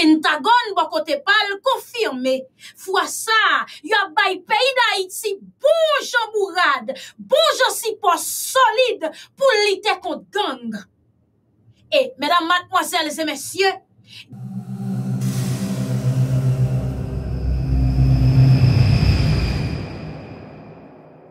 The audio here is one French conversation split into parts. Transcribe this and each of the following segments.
Pentagon wakote bon pal konfirme, fwa sa, yon bay peyi da iti bouj an mou rad, bouj an si po solide pou li te kont gangre. E, mèdam matmwazèl zè mèsyè.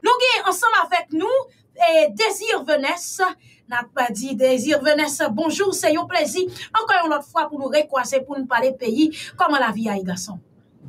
Logue, ansanm avèk nou, eh, dézir vènesse, N'a pa di dezyr. Venesse, bonjou, se yo plezi. Ankoyon lot fwa pou nou re kwa se pou nou pale peyi koman la vi a yi dasan.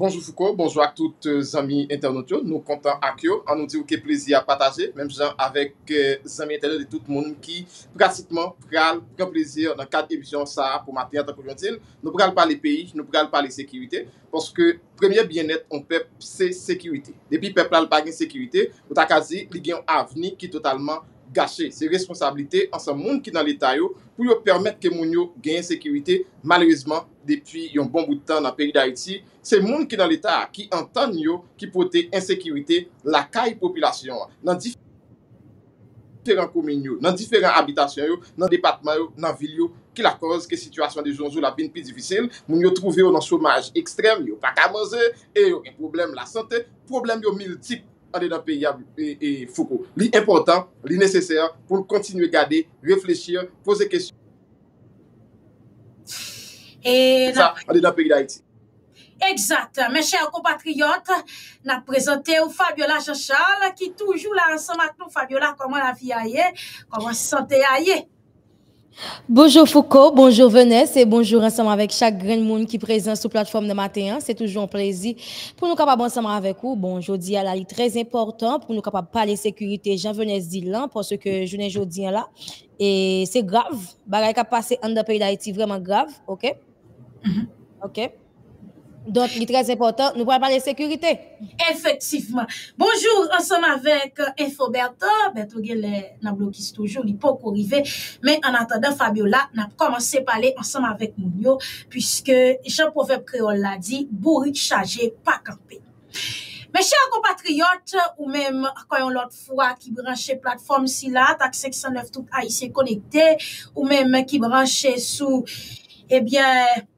Bonjou Foucault, bonjou ak tout zami euh, internetyo. Nou kontan ak yo. An nou di w ke plezi a pataje. Mem jan avek zami euh, internetyo de tout moun ki prasitman pral, pral, pral plezi anan kat evisyon sa pou maten atakou jantil. Nou pral pale peyi, nou pral pale sekywite. Porske, premier bien net, an pep se sekywite. Depi pep pral bagen sekywite, w takazi, li gen avni ki totalman Gache se responsabilite ansan moun ki nan l'Eta yo pou yo permette ke moun yo genye sekirite. Malerizman, depi yon bon bout de tan nan peri d'Aiti, se moun ki nan l'Eta ki an tan yo ki pote ensekirite la kay popilasyon. Nan diferent koumen yo, nan diferent abitasyon yo, nan depatman yo, nan vil yo, ki la koz, ki situasyon de jounzou la bin pi divisele. Moun yo trouve yo nan somaj ekstrem, yo pa kamaze, yo yon problem la sante, problem yo mil tipe. ane da peyi yabu e, e foko. Li important, li neseser, pou l kontinu gade, l reflechir, pose kestyon. E sa, ane da peyi da eti. Eksat, men chè ane kompatriyot, nan prezante ou Fabiola Jean Charles, ki toujou la ansan mak nou Fabiola, koman la vi a ye, koman se sante a ye. Bonjour Foucault, bonjour Venesse et bonjour ensemble avec chaque grand monde qui est présent sur la plateforme de matin. Hein. C'est toujours un plaisir pour nous capables ensemble avec vous. Bonjour jeudi à la très important pour nous capables parler sécurité. Jean Venesse dit là parce que je n'ai jeudi là et c'est grave. Bagay qui a passé en pays d'Haïti vraiment grave, OK? Mm-hmm. OK. Don, li trez epotant, nou pou an pale sekurite. Efektivman. Bonjour, ansem avèk Enfoberto. Euh, ben, tou gel nan blokis toujou, li pou kou rive. Men, an atanda Fabiola, nan komanse pale ansem avèk moun yo. Piske, jan povep kreol la di, bourit chaje, pa kampe. Men, chè an kompatriot, ou men, akoyon lot fwa ki branche platform si la, tak seksan lev tout a y se konekte, ou men, ki branche sou, ebyen... Eh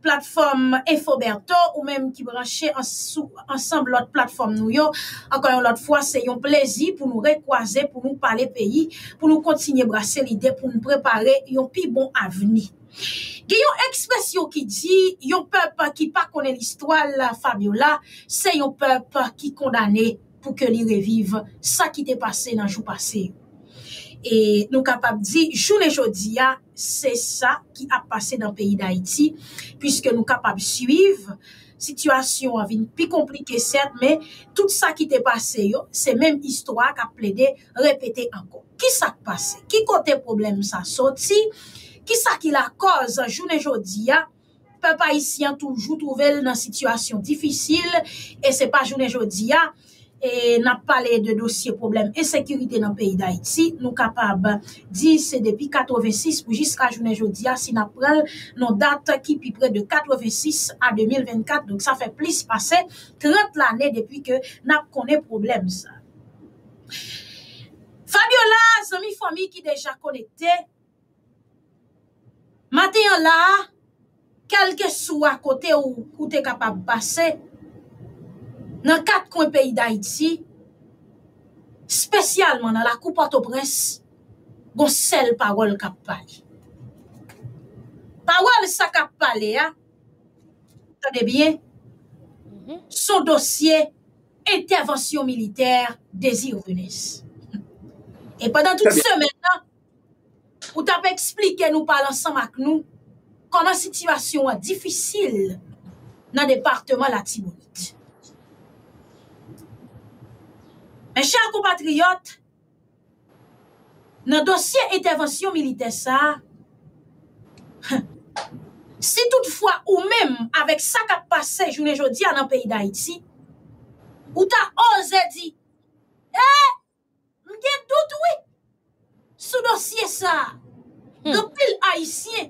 platfom Efoberto ou menm ki branche ansanblot platfom nou yo. Ankon yon lot fwa, se yon plezi pou nou rekwaze, pou nou pale peyi, pou nou kontinye brase lide, pou nou prepare yon pi bon aveni. Ge yon ekspres yon ki di, yon pep ki pa kone l'istwal Fabiola, se yon pep ki kondane pou ke li reviv sa ki te pase nan jou pase. E nou kapap di, joun e jodi ya, Se sa ki ap pase nan peyi d'Haïti, pwiske nou kapab suiv, situasyon avin pi komplike cert, me tout sa ki te pase yo, se menm histwa ka ple de repete anko. Ki sa k'pase? Ki kote problem sa soti? Ki sa ki la koz an jounen jodi ya? Pe pa isi an toujou touvel nan situasyon difisil, e se pa jounen jodi ya? E nap pale de dosye problem e sekurite nan peyi da iti, nou kapab di se depi 86 pou jiska jounen jodia si nap prel nou dat ki pi pre de 86 a 2024. Donk sa fe plis pase 30 l ane depi ke nap kone problem sa. Fabiola, zami fami ki deja konekte, maten yo la, kelke sou akote ou koute kapab base, nan kat kon peyi da iti, spesyalman nan la koupat o prens, gons sel pawol kap pale. Pawol sa kap pale, an, tade bien, mhm. son dosye, intervensyon militer, dezi ou vunes. E padan tout semen, ou tap explike nou palan san mak nou, kon an sitivasyon wad difisil nan departement la Timorite. Mè chè akou patriyot, nan dosye etèvensyon milite sa, si toutfwa ou mèm avèk sa kat pase jounè jodi an an peyi da iti, ou ta oze di, e, mwen gen tout wè, sou dosye sa, hmm. do pil haisyen,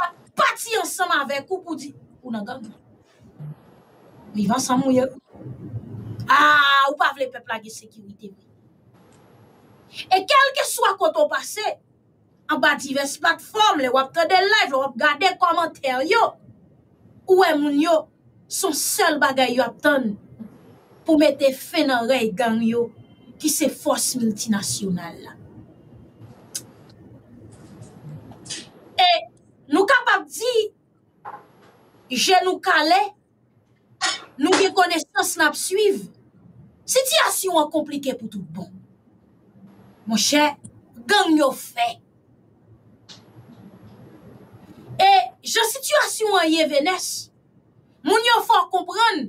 ta pati ansan avèk kou kou di, ou nan dan, mi van san mwen yè ou. A, ah, ou pa vle pepla ge sekiwite mi. E kelke swa koto pase, an ba divers platform, le wap te de live, wap gade komenter yo, ou e moun yo son sel bagay yo aptan pou mete fe nan rey gang yo ki se fos miltinasyonal la. E nou kapap di, je nou kale, Nou gen konesan snap suiv, sityasyon an komplike pou tout bon. Monshe, gang yo fe. E, jan sityasyon an ye, Vénès, moun yo fòr kompran,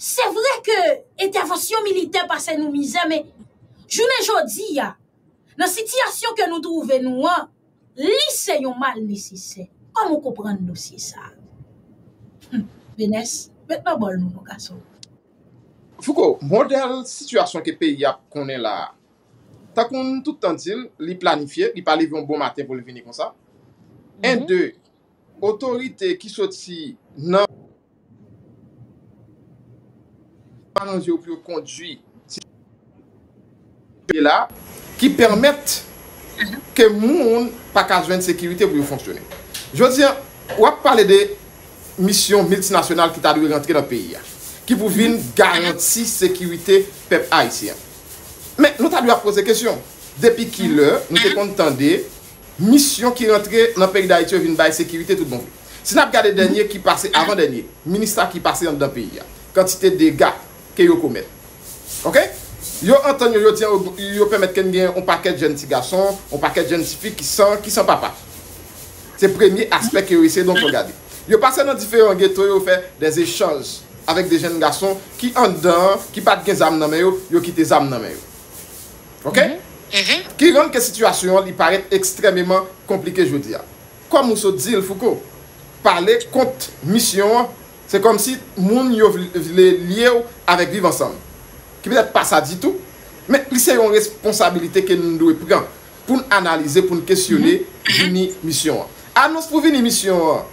se vre ke etervasyon milite pase nou mizè, jounen jò di ya, nan sityasyon ke nou drouve nou an, lise yon mal nisise. Kwa moun kompran nou si sa? Vénès, Met nan bon nou moun kason? Foukou, moun deril situasyon ke peyi ap konen la. Takoun tout an til li planifiye, li pale vi yon bon maten pou li vini kon sa. En mhm. de, otorite ki soti nan... ...panan zyo pou yo kondwi... ...ki permette mhm. ke moun pakazwen sekirite pou yo fonksyone. Jou diyan, wap pale de... misyon multinasyonal ki ta dwi rentre nan peyi ya. Ki pou vin garanti sekwite pep haisyen. Men, nou ta dwi ap pose kesyon. Depi ki lè, nou se konten de misyon ki rentre nan peyi da ityo vin bay sekwite tout bon. Se nan ap gade denye ki pase avan denye, ministra ki pase yon dan peyi ya, kantite de ga ke yo komet. Ok? Yo anton yo yo tiyan yo pemet ken gen yon paket jen si gason, yon paket jen si fi ki san, ki san papa. Se premier aspek ki yo yose yon kogade. Yo pase nan diferent geto yo fe des echans avèk de jen gason ki an dan, ki pat gen zam nan men yo, yo ki te zam nan men yo. Ok? Ki mm-hmm. mm-hmm. yon ke situasyon li paret ekstremèman komplike joudia. Kwa mousou di l foukou? Parle kont misyon an, se kom si moun yo vle liye yo avèk viv ansan. Ki pèdè pas sa ditou, men plise yon responsabilite ke nou dwe pran pou nan analize, pou nan kesyone jouni mm-hmm. misyon an. Anons pou vini misyon an,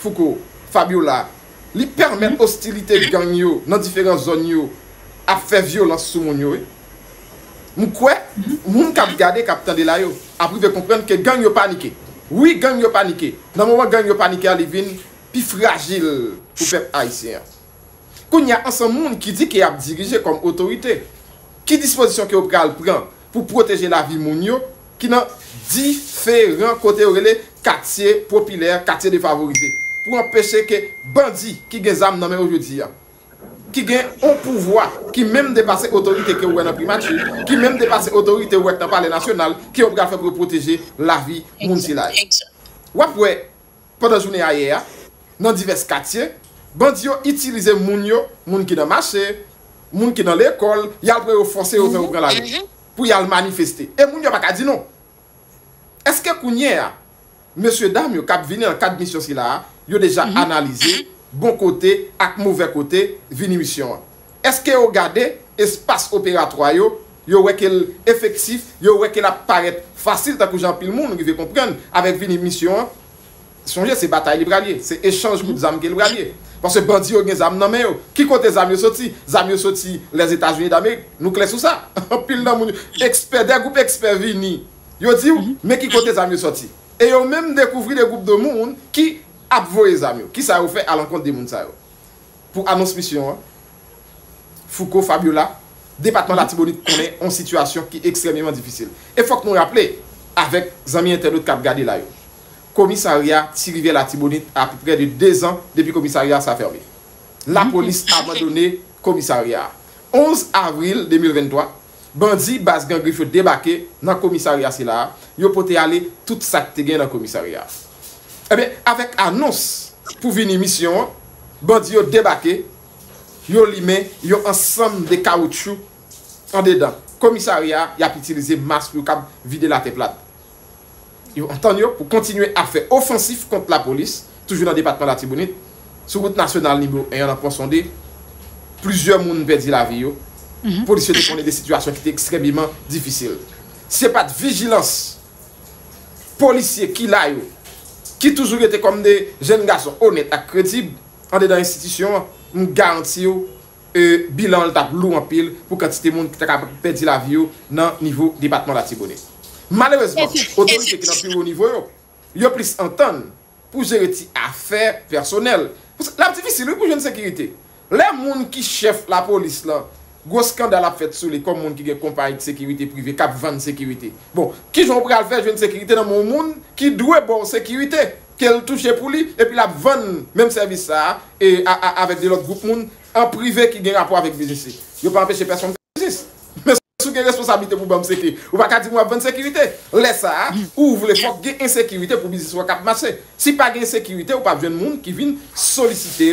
Foukou, Fabiola... Li permè mhm. hostilite ganyou... Nan diferent zon yo... A fè violans sou moun yo e... Mwen kwe... Mwen kap gade kapitan de la yo... A prive kompren ke ganyou panike... Oui ganyou panike... Nan mwen ganyou panike a li bin... Pi fragil... Ou pep Aisyens... Kou nye ansan moun ki di ki ap dirije kom otorite... Ki dispozisyon ki yo pral pran... Pou proteje la vi moun yo... Ki nan diferent kote ou ele... Katye popiler... Katye defavorite... pou empeshe ke bandi ki gen zam nan men ou je di ya. Ki gen an pouvoi, ki menm depase otorite ke ouwe nan primatri, ki menm depase otorite ouwe nan pale nasyonal, ki ouwe gafan pou proteje la vi moun si la. Wap we, pwanda jouni a ye ya, nan divers katye, bandi yo itilize moun yo, moun ki nan mashe, moun ki nan lekol, yal pre ou force ouwe ou pre la vi, pou yal manifeste. E moun yo baka di nou. Eske kounye ya, monsye dam yo kap vini an kat misyon si la a, yo deja mhm. analize bon kote ak mouve kote Vini Mission. Eske yo gade espas operatroyo, yo weke efeksif, yo weke la paret fasil takou jan pil moun, yo vey kompren, avek Vini Mission, sonje se batay li bralye, se echange gout zam gen li bralye. Pase bandi yo gen zam nanme yo, ki kote zam yo soti, zam yo soti les Etats-Unis d'Amérique, nou kles ou sa, pil nan moun, eksper, der gout eksper Vini, yo di ou, me mhm. ki kote zam yo soti. E yo menm dekouvri de gout de moun ki, ap vwo e zamyon, ki sa ou fe alankon de moun sa ou. Pou anons mission, Fouko Fabiola, departement la Timonit konen, an situasyon ki ekstremlyman difisil. E fok moun rapple, avek zamyon internet kap gade la yo. Komisariya sirive la Timonit ap pou pre de 2 an depi komisariya sa fermi. La polis abandonne komisariya. 11 avril 2023, bandi bas gen grifo debake nan komisariya se la, yo pote ale tout sa te gen nan komisariya se. Ebe, eh avek anons pou vini misyon, bandi yo debake, yo li men yo ansam de kaoutchou an dedan. Komisari ya, ya pou itilize mask yo kab vide la te plat. Yo an tan yo pou kontinue afe ofensif kont la polis, toujou nan debatman la tibounit, soukout nasyonal nibo, en yon aponsonde, plizyon moun be di la vi yo, polisye de konne de situasyon ki te ekstremiman difisil. Se pat vigilans polisye ki la yo, ki toujou vete kom de jen ga son honet akredib, an de dan institisyon, m garanti yo e, bilan l tap lou an pil, pou katite moun ki te kap pedi la vi yo nan nivou debatman la tibouni. Malèvezman, otorite ki nan pivou nivou yo, yo plis an ton pou jere ti afèr personel. La pti visi lou pou jen sekirite, le moun ki chef la polis la, goskan da la fet sou li kon moun ki gen kompanyi de sekirite privi kap van sekirite bon, ki joun pral fe jwen sekirite nan moun moun ki dwe bon sekirite ke l touche pou li, epi la van menm servisa, e avek de lot goup moun, an privi ki gen rapo avek bizisi, yo pa apeshe peson men sou gen responsabilite pou ban mou sekirite ou pa katik moun ap van sekirite lesa, ou vle fok gen sekirite pou bizisi wak ap masse, si pa gen sekirite ou pa jwen moun ki vin solisite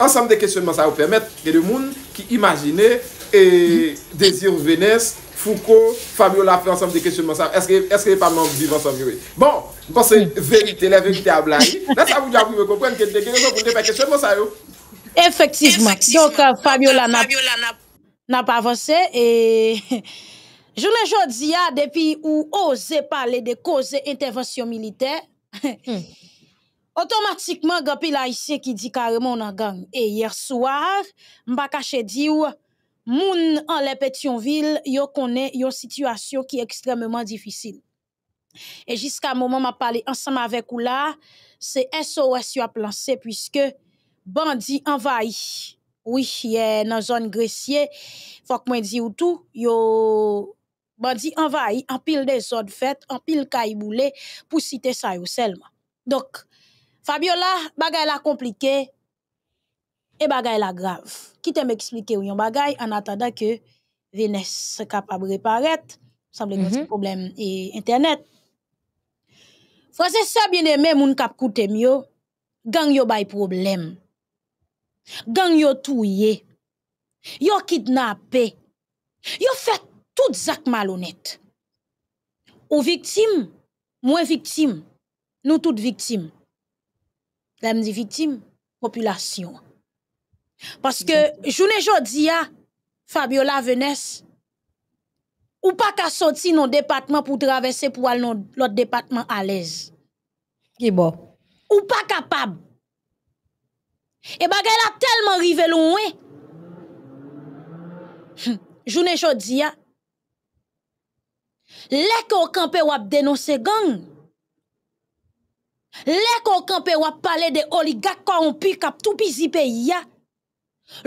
Ensemble de questionnements, ça vous permettre, de y qui imaginaient et Désir Vénès, Foucault, Fabio l'a fait ensemble des questionnements. Est-ce que est-ce que pas membres vivre ensemble Bon, parce que vérité, la vérité à blague. Là ça vous vous comprenez que des questions pour des questionnements ça Effectivement. Donc euh, Fabio l'a n'a pas avancé et journée ne a ah, depuis où oser parler de causes intervention militaire. Hmm. Automatiquement, gampi la haïtien qui dit carrément on gang. Et eh, hier soir, m'a cacher diou moun en les Petionville, yo connaissent yo situation qui est extrêmement difficile. Et jusqu'à moment m'a parlé ensemble avec ou là, c'est SOS yo a puisque bandi envahi. Oui, hier est dans zone Gressier, faut que moi dise ou tout, yo bandi envahi en pile des zones faites, en pile caillou pour citer ça yo seulement. Donc Fabiola, bagay la komplike e bagay la grav. Kitem eksplike ou yon bagay an atada ke venes se kapab reparet sanble gwen se mhm. problem e internet. Franses sa bine men moun kap koutem yo gang yo bay problem. Gang yo touye. Yo kidnapé. Yo fet tout zak malonet. Ou viktim, mwen viktim, nou tout viktim. La mdi vitim, populasyon. Paske, jounen jodi ya, Fabiola venes, ou pa ka soti nan depatman pou travese pou al nan lot depatman alez. Ki bo, ou pa kapab. E bagay la telman rive lou mwen. Jounen jodi ya, lek ou kampe wap denon se gang. Lè kon kanpe wap pale de oliga kanpi kap tou pizi peyi ya.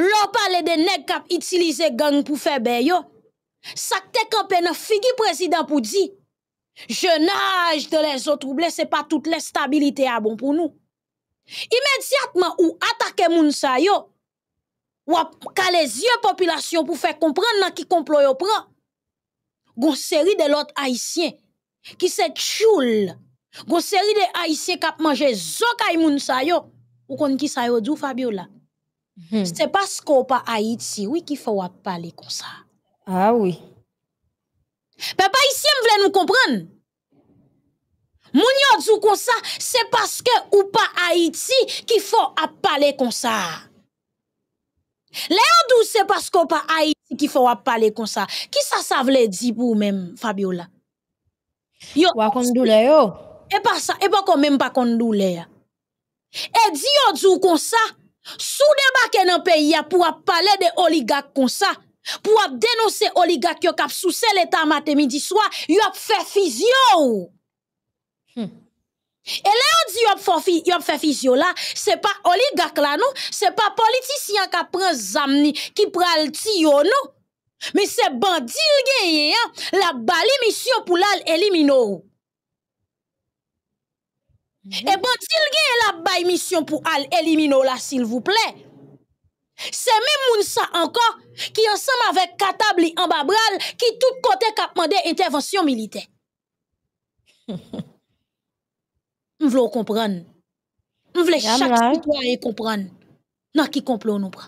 Lò pale de neg kap itilize gang pou febe yo. Sak te kanpe nan figi prezident pou di, jenaj de lè zo trouble se pa tout lè stabilite a bon pou nou. Imediatman ou atake moun sa yo, wap ka le zye popilasyon pou fe kompran nan ki komplo yo pran. Gon seri de lot haisyen ki se tchoul. Gon seri de Aitse kap manje zok ay moun sayo Ou kon ki sayo du Fabiola hmm. Se paske ou pa Aitse Ou ki fo wap pale konsa A ah, ou Pe pa Aitse m vle nou kompren Moun yo du konsa Se paske ou pa Aitse Ki fo wap pale konsa Leyo du se paske ou pa Aitse Ki fo wap pale konsa Ki sa sa vle di pou mèm Fabiola Wakon du leyo E pa sa, e bon kon menm pa kon nou le ya. E di yo djou kon sa, sou demak en an peyi ya pou ap pale de oligak kon sa, pou ap denose oligak yo kap sou se letan mate midi swa, yo ap fe fiz yo ou. Hmm. E le yo di yo ap fe fiz yo la, se pa oligak la nou, se pa politisyen kap pren zamni ki pral ti yo nou, mi se bandil genye ya, la bali misyo pou lal elimino ou. E bon, sil gen la bay misyon pou al elimino la, sil vou ple. Se men moun sa anka, ki ansam avek katab li amba bral, ki tout kote kap mande intervensyon milite. M vle ou kompran. M vle chak se toye kompran. Nan ki komplo nou pra.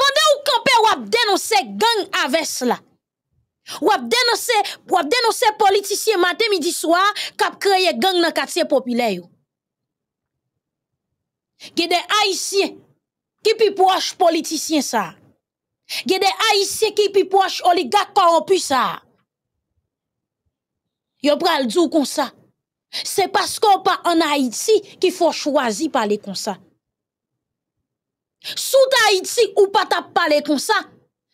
Pande ou kampe wap denose gang aves la. Wap denose politisye mate midi swa, kap kreye gang nan katsye popilye yo. Gye de Haitien ki pi pwache politisyen sa. Gye de Haitien ki pi pwache oligak koropu sa. Yo pral djou kon sa. Se pas kon pa an Haiti ki fwo chwazi pale kon sa. Sout Haiti ou pa tap pale kon sa,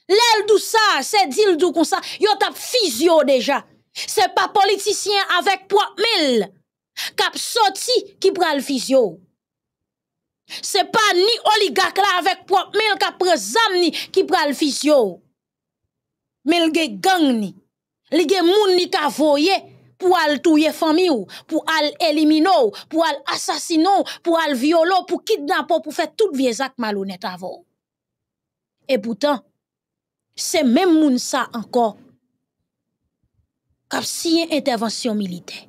lèl djou sa, se dil djou kon sa, yo tap fizyo deja. Se pa politisyen avèk po ap mil, kap soti ki pral fizyo. Se pa ni oligak la avek pou ap mel ka prezan ni ki pral fisyou. Mel ge gang ni. Li ge moun ni ka voye pou al touye fami ou, pou al elimino ou, pou al asasino ou, pou al violo ou, pou kit nan pou pou fet tout viezak malounet avou. E boutan, se men moun sa anko. Kap si yon intervensyon milite,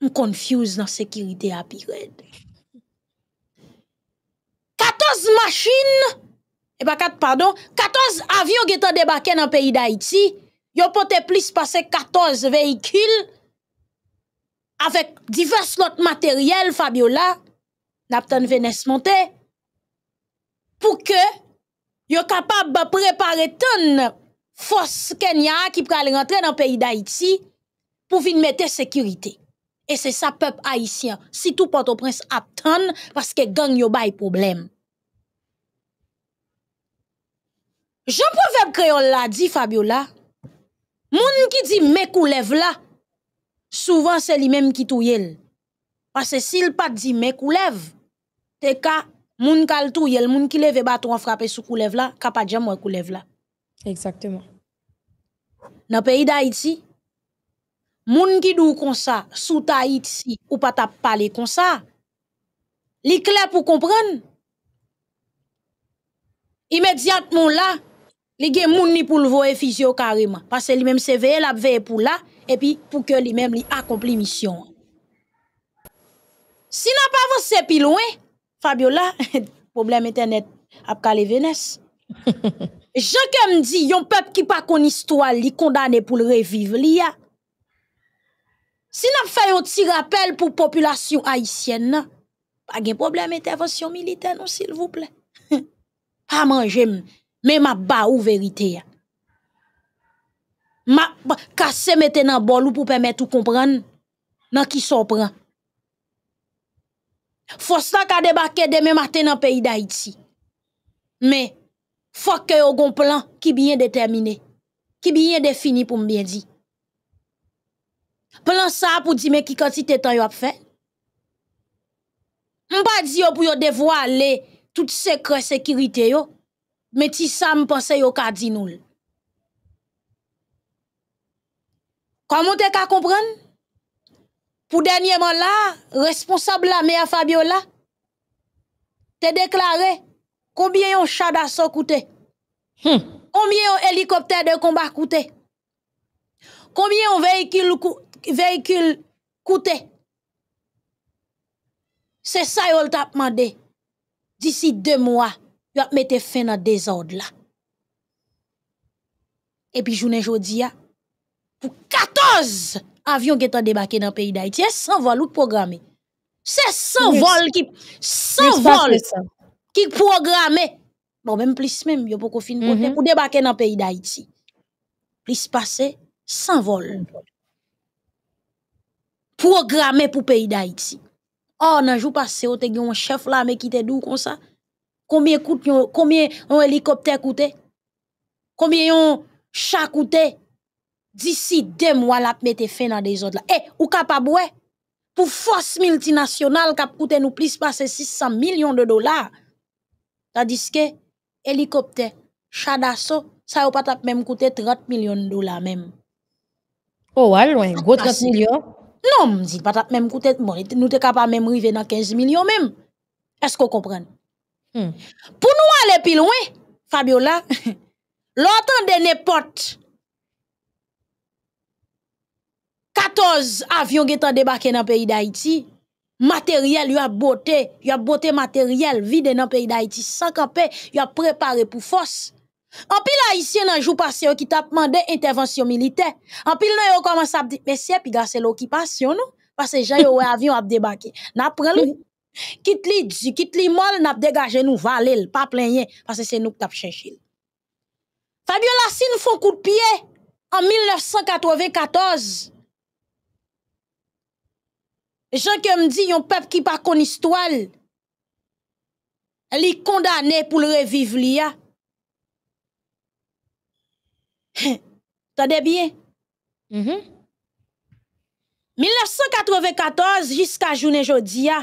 m konfuse nan sekirite apirendi. 14 avyon gè tan debake nan peyi d'Haïti, yo pote plis pase 14 veyikil avèk divers lot materyèl Fabiola nap tan venesmante pou ke yo kapab prepare tan fos kenya ki pre al rentre nan peyi d'Haïti pou vin mette sekirite. E se sa pep Haïtien, si tou pantoprense ap tan, paske gang yo bay probleme. Jean Proverbe Créole l'a dit, Fabiola, moun qui dit mes coulev là, souvent c'est lui-même qui touille. Parce que s'il pas dit mes coulev, t'es ka, moun kal touille, moun qui leve bâton en frappé sous coulev là, ka pa jamais moi là. Exactement. Dans le pays d'Haïti, moun qui dou comme ça, sous Haïti, ou pas t'a parler comme ça, li clair pour comprendre. Immédiatement là, Li gen moun ni pou l vo e fizyo karima. Pase li menm se veye la ap veye pou la, epi pou ke li menm li akomple misyon. Si nan pa avanse pi loue, Fabiola, problem eten net ap kale venes. Je ke m di, yon pep ki pa koni stoa li, kondane pou l reviv li ya. Si nan fe yon ti rapel pou populasyon haisyen nan, pa gen problem eten vensyon militen nan sil vouple. A manje m, men ma ba ou verite ya. Ma kase meten an bol ou pou pemet ou kompran nan ki sorpran. Fos la ka debake deme maten an peyi da iti. Men, fok yo gon plan ki biyen determine, ki biyen defini pou mbyen di. Plan sa pou di men ki kanti te tan yo ap fe. Mpa di yo pou yo devwa le tout sekre sekirite yo. Mais si ça me pense au Comment tu ka comprendre? Pour dernièrement là, responsable la mère Fabiola te déclaré combien un chat d'assaut coûtait hmm. Combien un hélicoptère de combat coûtait Combien un véhicule véhicule C'est ça yon t'a demandé d'ici deux mois. yo ap mette fè nan dezod la. E pi jounen jodi ya, pou 14 avyon ki tan debake nan peyi da iti, e 100 vol ou t'programme. Se 100 vol ki, 100 vol ki t'programme. Non, mèm plis mèm, yo pou kofin mhm. pou debake nan peyi da iti. Plis pase, 100 vol. Programme pou peyi da iti. Oh, nan jou pase, yo te gen yon chef la, me ki te dou kon sa, yo te gen yon chef la, me ki te dou kon sa, Combien coûte combien un hélicoptère coûte? Combien un chat coûte? D'ici deux mois, la mettre fin dans des autres là. Eh, ou capable ouais? Pour force multinationale qui coûte nous plus passer 600 millions de dollars. Tandis que hélicoptère, chat d'assaut, ça ou pas même coûté 30 millions de dollars même. Oh, ouais, loin, ah, gros 30 bah, millions. Non, je ne pas même coûté. nous sommes capables même arriver dans 15 millions même. Est-ce que vous comprenez? Hmm. Pou nou alè pil wè, Fabiola, lò tan dene pot, 14 avyon getan debake nan peyi da iti, materyèl yò ap bote, yò ap bote materyèl vide nan peyi da iti, 5 apè yò ap prepare pou fòs. Anpil la isye nan jou pase yò ki tapman de intervensyon milite, anpil la yò komanse ap di pesye pi gase l'okipasyon nou, pase jan yò avyon ap debake, nan ap pren lò. Kit li di, kit li mol nap degaje nou valel Pa plenye, pase se nou kap chenjil Fabio Lassi nou fon kou de piye An 1994 Jan ke mdi yon pep ki pa koni stoal Li kondane pou l reviv li ya Sade bien? 1994 jiska jounen jodi ya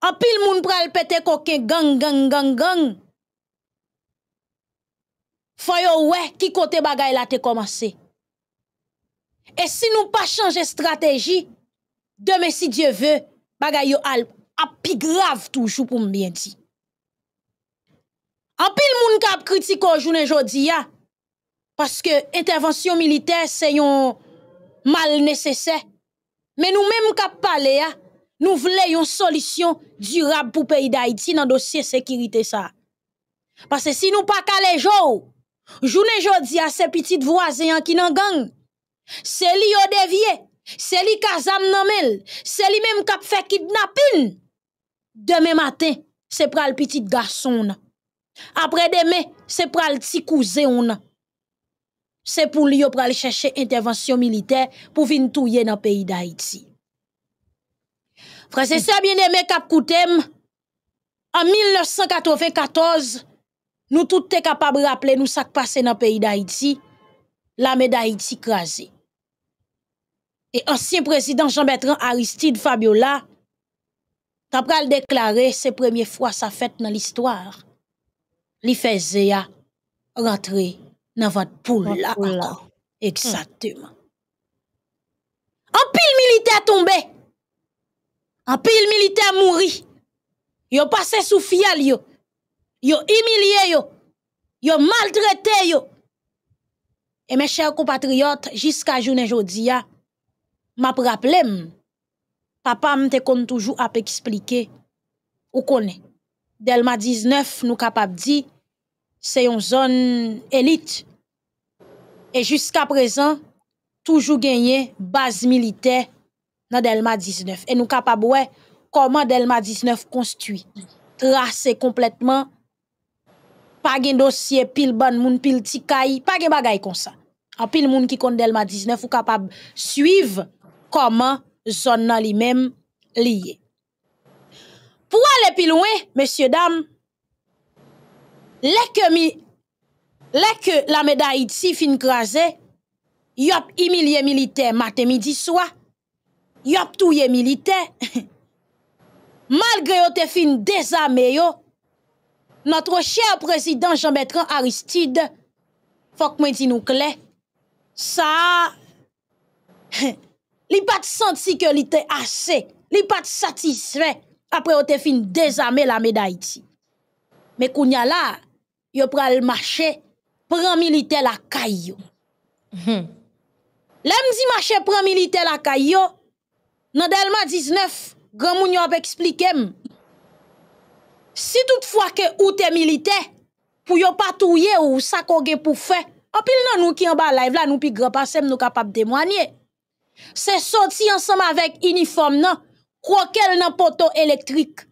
apil moun pral pete koken gang, gang, gang, gang. Foy yo we, ki kote bagay la te komanse. E si nou pa chanje strategi, deme si Diyo ve, bagay yo api grav toujou pou mbyen di. Apil moun kap kritiko jounen jodi ya, paske intervensyon militer se yon mal nesesè, men nou men moun kap pale ya, Nou vle yon solisyon dirab pou peyi d'Haïti nan dosye sekirite sa. Pase si nou pa kale jo, jounen jo di a se pitit vwazeyan ki nan gang, se li yo devye, se li kazan nan mel, se li menm kap fe kidnapin. Deme maten, se pral pitit gason nan. Apre deme, se pral ti kouzeon nan. Se pou li yo pral cheche intervensyon milite pou vin touye nan peyi d'Haïti. Fransese a bine me kap koutem, an 1994, nou tout te kapab rapple nou sak pase nan peyi d'Haïti, l'ame d'Haïti krasi. E ansyen prezident Jean-Bertrand Aristide Fabiola, tapral deklare se premye fwa sa fèt nan l'histoire, li fèze ya ratre nan vat pou la akou. Eksatèman. An pil milite a tombe, An pil militer mouri, yo pase sou fyal yo, yo imilye yo, yo maldrete yo. E me chèr kompatriot, jiska jounen jodia, ma praplem, papam te kon toujou ap eksplike ou konen. Del ma 19 nou kapap di, se yon zon elit, e jiska prezan toujou genye baz militer, nan Delma 19. E nou kapab wè, koman Delma 19 konstuit. Trase kompletman, pagin dosye pil ban moun, pil tikay, pagin bagay konsan. An pil moun ki kont Delma 19, ou kapab suyv, koman zon nan li men liye. Pou alè pil wè, mèsyè dam, lè ke mi, lè ke la mèda iti fin kranze, yop imilye milite matè midi swa, yo ap touye milite, malgre yo te fin dezame yo, notre chèr prezident Jean-Bertrand Aristide, fok mwen ti nou kle, sa, li pat santi ke li te ase, li pat satiswe, apre yo te fin dezame la me da iti. Me kounya la, yo pral mache, pran milite la kay yo. Mhm. Le mzi mache pran milite la kay yo, nan delman 19, gwa moun yo ap eksplikem. Si tout fwa ke ou te milite, pou yo patouye ou sakon gen pou fe, apil nan nou ki an ba live la, nou pi grep asem nou kapap demwanye. Se soti ansam avek uniform nan, kwa kel nan poto elektrik,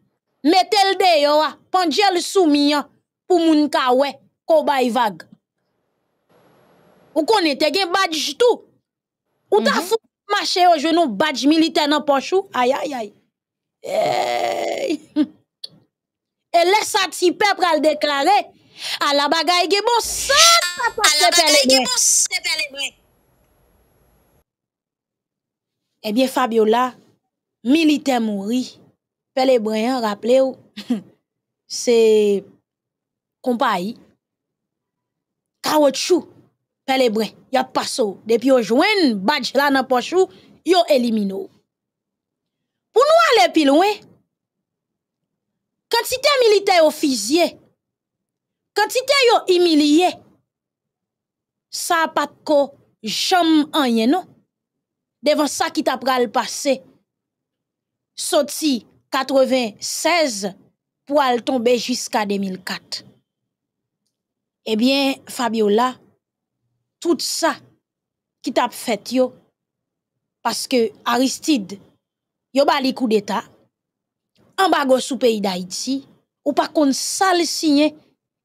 metel de yo a, pandjel soumi an, pou moun ka we, kwa bay vag. Ou konete gen badjitou, ou ta mhm. fwa, Ma chè yo jwen nou badj militen nan pon chou. Ayayay. Eyy. E lè sati pep pral deklare. Alaba gaye ge monsan. Alaba gaye ge monsan. Ebyen eh Fabiola. Militen mouri. Pelebreyan raple yo. Se kompa yi. Ka wot chou. Pelebre, ya paso, depi yo jwen, badj la nan pochou, yo elimino. Pou nou ale pilwe, kante si te milite ofizye, kante si te yo imilye, sa pat ko jom anye nou, devan sa ki ta pral pase, soti 96, pou al tombe jiska 2004. Ebyen Fabiola, tout ça qui t'a fait yo parce que Aristide yo bali coup d'état embargo sous pays d'Haïti ou pas qu'on sale signe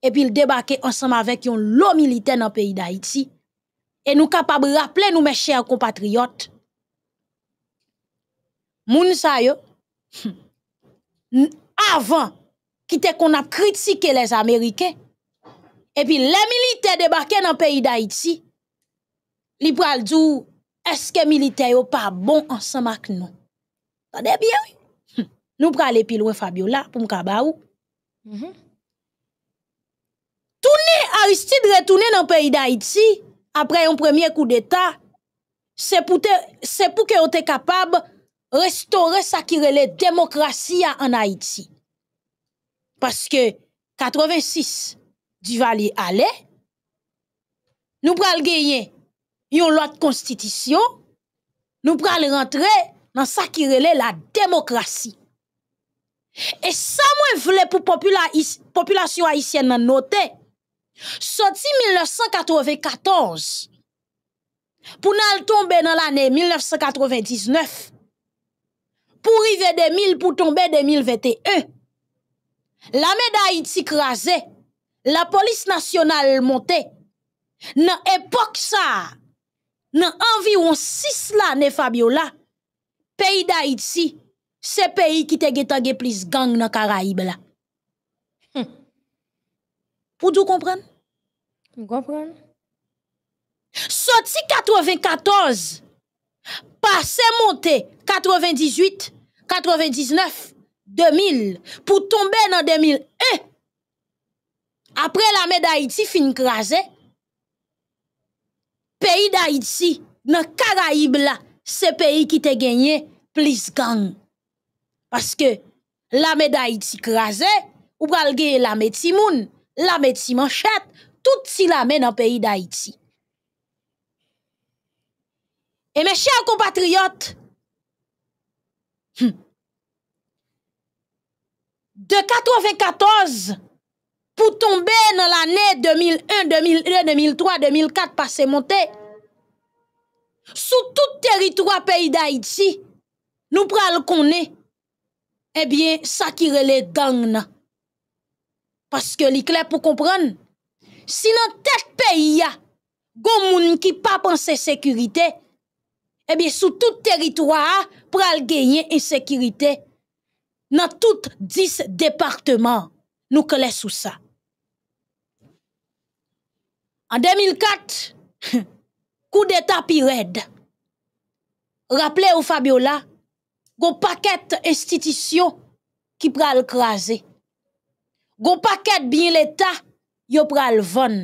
et puis il débarquer ensemble avec un lot militaire dans pays d'Haïti et nous capables rappeler nous mes chers compatriotes moun sa yo avant quitte qu'on a critiqué les américains epi le milite debake nan peyi d'Haïti, li pral djou, eske milite yo pa bon ansan mak nou? Sa debye wè? Nou pral epi lwen Fabiola pou mkaba wè. Mm-hmm. Tounè Aristide retounè nan peyi d'Haïti, apre yon premier kou d'Etat, se pou ke yo te kapab restore sakire le demokrasiya an Haïti. Paske 86, 86, di vali ale, nou pral geye yon lot konstitisyon, nou pral rentre nan sakirele la demokrasi. E sa mwen vle pou populasyon Haitien nan note, soti 1994, pou nan l tombe nan l ane 1999, pou rive de 1000 pou tombe de 1021, la meda Haiti krasè, la polis nasyonal monte, nan epok sa, nan anvi ou an sis la ne Fabiola, peyi da itsi, se peyi ki te getage plis gang nan Karaib la. Hm. Pou d'ou kompren? Kompren. Soti 94, pase monte 98, 99, 2000, pou tombe nan 2001, apre lame d'Haïti fin krasè, peyi d'Haïti, nan karaib la, se peyi ki te genye, plis gang. Paske, lame d'Haïti krasè, ou pralge lame ti moun, lame ti manchat, tout si lame nan peyi d'Haïti. E me chè an kompatriot, hmm, de 94, pour tomber dans l'année 2001, 2002, 2003, 2004 par se montées, Sous tout nous prenons le iti, et eh bien, ça qui relève dang Parce que li que pour comprendre, si nan gens qui ya, pensent moun pas pensé sécurité, et eh bien, sous tout territoire, ah, pral gagner insécurité. Dans toutes 10 départements, nous connaissons sous ça. An 2004, kou d'Etat pi red. Rappele ou Fabiola, goun paket institisyon ki pral krasi. Goun paket bin l'Etat, yo pral von.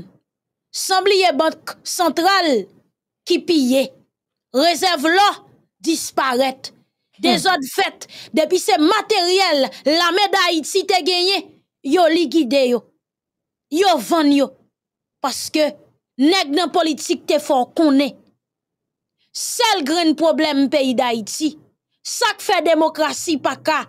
Sambliye bank sentral ki piye. Rezèv lò, disparèt. De zon hmm. fèt, depi se materyèl, la medayit si te genye, yo ligide yo. Yo von yo. Paske neg nan politik te fon konen, sel gren problem peyi da iti, sak fe demokrasi pa ka,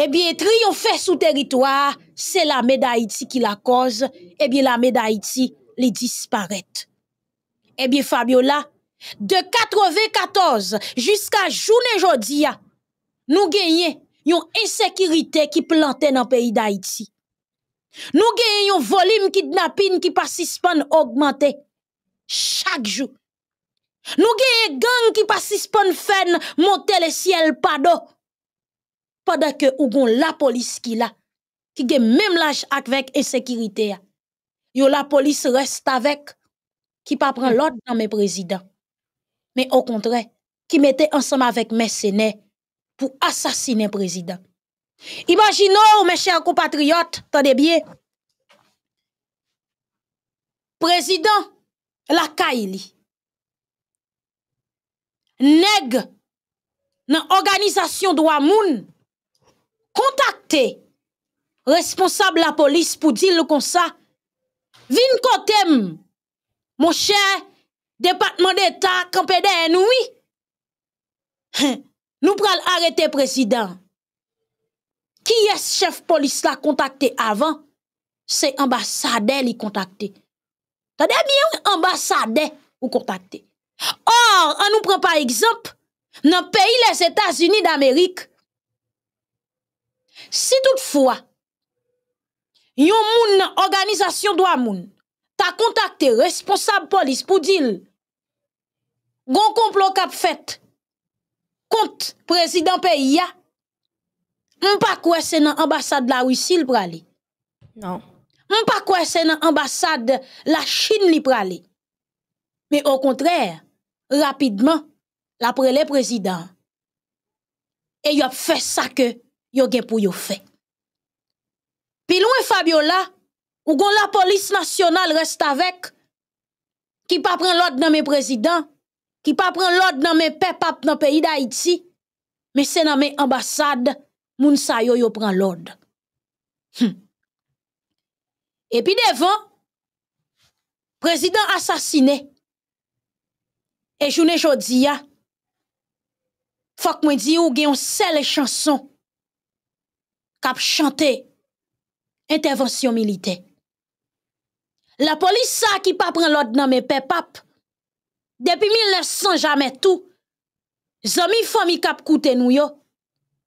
ebi triyon fe sou teritoar, se la me da iti ki la koz, ebi la me da iti li disparet. Ebi Fabiola, de 94 jiska joun e jodi ya, nou genye yon insekiritè ki planten nan peyi da iti. Nous eu un volume kidnapping qui pas chaque jour. Nous gagnons un gang qui pas monter le ciel pado. Pendant que ou la police qui la, qui même l'âge avec insécurité. Yo la police reste avec qui pas prend l'ordre dans mes présidents. Mais au contraire, qui mettait ensemble avec mercenaires pour assassiner président. Imaginons, mes chers compatriotes, des bien, président la Kaili, dans organisation droit moun, contacté responsable la police pour dire comme ça, vin kotem, mon cher département d'État, campé nous, oui. Nous pral arrêter président. ki es chef polis la kontakte avan, se ambasade li kontakte. Tade biye ou ambasade ou kontakte. Or, an nou pren pa ekzamp, nan peyi les Etats-Unis d'Amerik, si toutfwa, yon moun nan organizasyon do amoun, ta kontakte responsable polis pou dil, gon konplo kap fet, kont prezident peyi ya, moun pa kwe se nan ambasade la Ouissi li prale. Nan. Moun pa kwe se nan ambasade la Chine li prale. Me o kontre, rapidman, la prele prezident. E yop fe sa ke, yon gen pou yop fe. Pi loun e Fabiola, ou gon la polis nasyonal reste avek, ki pa pren lot nan me prezident, ki pa pren lot nan me pepap nan peyi da Haiti, me se nan me ambasade, moun sa yo yo pran lòd. Hm. Epi devan, prezident asasine, e jounen jodi ya, fok mwen di yo gen yon sel chanson, kap chante, intervensyon milite. La polis sa ki pa pran lòd nan me pe pap, depi mi lè san jamè tou, zomi fò mi kap koute nou yo,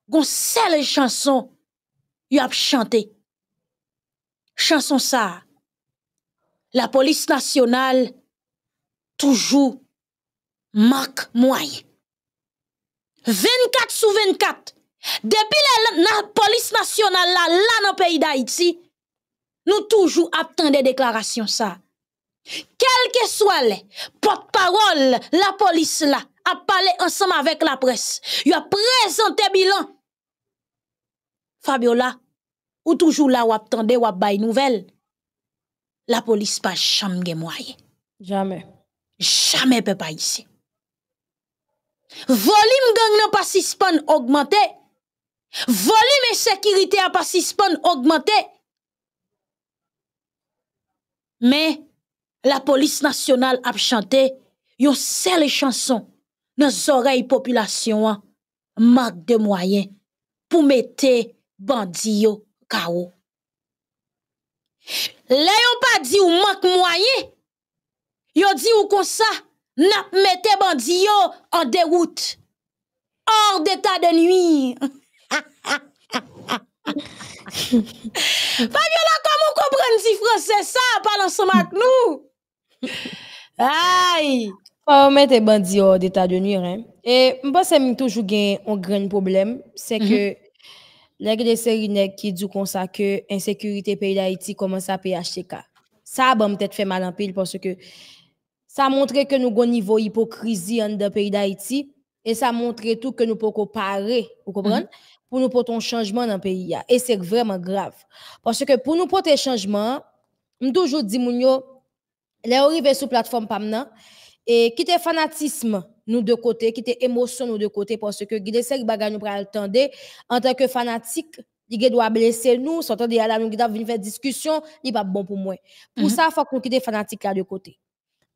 Gon se le chanson yo ap chante. Chanson sa, la polis nasyonal, toujou, mak mway. 24 sou 24, debi le polis nasyonal la, la nan peyi da iti, nou toujou ap ten de deklarasyon sa. Kelke swale, pot parol, la polis la, ap pale ansam avek la pres, yo ap prezante bilan, Fabiola, ou toujou la wap tende, wap bay nouvel, la polis pa chanm gen mwaye. Jamen. Jamen pe pa isi. Volim gen nan pasispon augmente, volim en sekirite an pasispon augmente, men la polis nasyonal ap chante, yon se le chanson, nan zorey populasyon an, mak de mwaye pou mette bandi yo kao. Le pas dit ou manque moyen. Yon dit ou comme ça, n'a mette bandi yo en déroute. Hors d'état de nuit. Fabiola, comment comprendre si français ça, parle ensemble avec nous? Aïe! Oh, mette bandi yo hors d'état de nuit, hein? Et moi, c'est toujours toujours un grand problème, c'est mhm. que l'agré qui dit que l'insécurité que insécurité pays d'Haïti commence à PHK. Ça a peut-être fait mal en pile parce que ça montre que nous avons un niveau hypocrisie dans le pays d'Haïti et ça montre tout que nous pouvons comparer, vous comprenez? Mm-hmm. Pour nous porter un changement dans e le pays. Et c'est vraiment grave. Parce que pour nous porter un changement, nous toujours dit, les arrivés sur la plateforme, et un fanatisme, nous de côté, qui était émotion nous de côté, parce que des gens bagage nous pral en tant que fanatique, il doit blesser nous, s'entend de là, nous doit venir faire discussion, il pas bon pour moi. Pour mhm. ça, il faut qu'on quitte fanatique là de côté.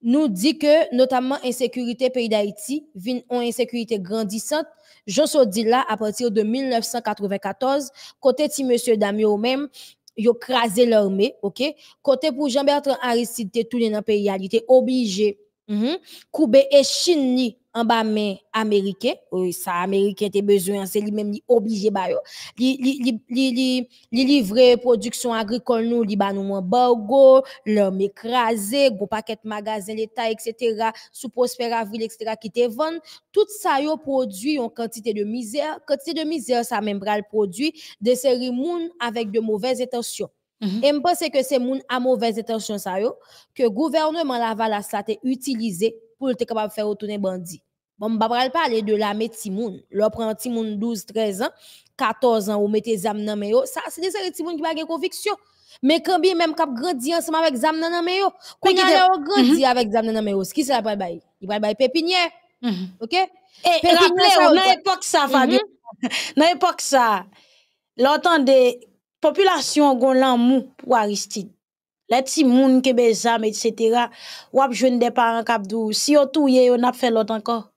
Nous dit que, notamment, insécurité pays d'Haïti, insécurité grandissante, je suis dit là, à partir de 1994, côté ti monsieur Damio même, yo crasé l'armée, ok? Côté pour Jean-Bertrand Aristide, tout dans le pays, il était obligé, -hmm, couper et chini en bas mais américain ça américain était besoin hein, c'est lui même obligé ba yo li li li li livrer production agricole nous li ba nous l'homme écrasé gros paquet magasin l'état etc. sous prospère avril etc. qui te vendent tout ça yo produit en quantité de misère quantité de misère ça même le produit de série moun avec de mauvaises intentions mm-hmm. Et je pense que c'est moun à mauvaises intentions, ça yo que gouvernement ça, a utilisé pour être capable de faire retourner bandit. Bon, je ne vais parler de la Timoun. L'opprend Timoun 12, 13 ans, 14 ans, ou mettez Zam nan yo. Ça, c'est des séries qui pas de conviction. Mais quand bien même cap grandi ensemble avec Zam nan meyo, quand il a grandi mhm. avec Zam nan meyo, ce qui c'est la bail Il va bail pépinière. Mhm. OK Et rappelez mhm. dans l'époque ça Fabien. Dans l'époque ça, l'entendez population gon l'amour pour Aristide les petits moun qui bezam, etc. Ou ap jeune des parents kap dou. Si yon touye, yon ap fait l'autre encore.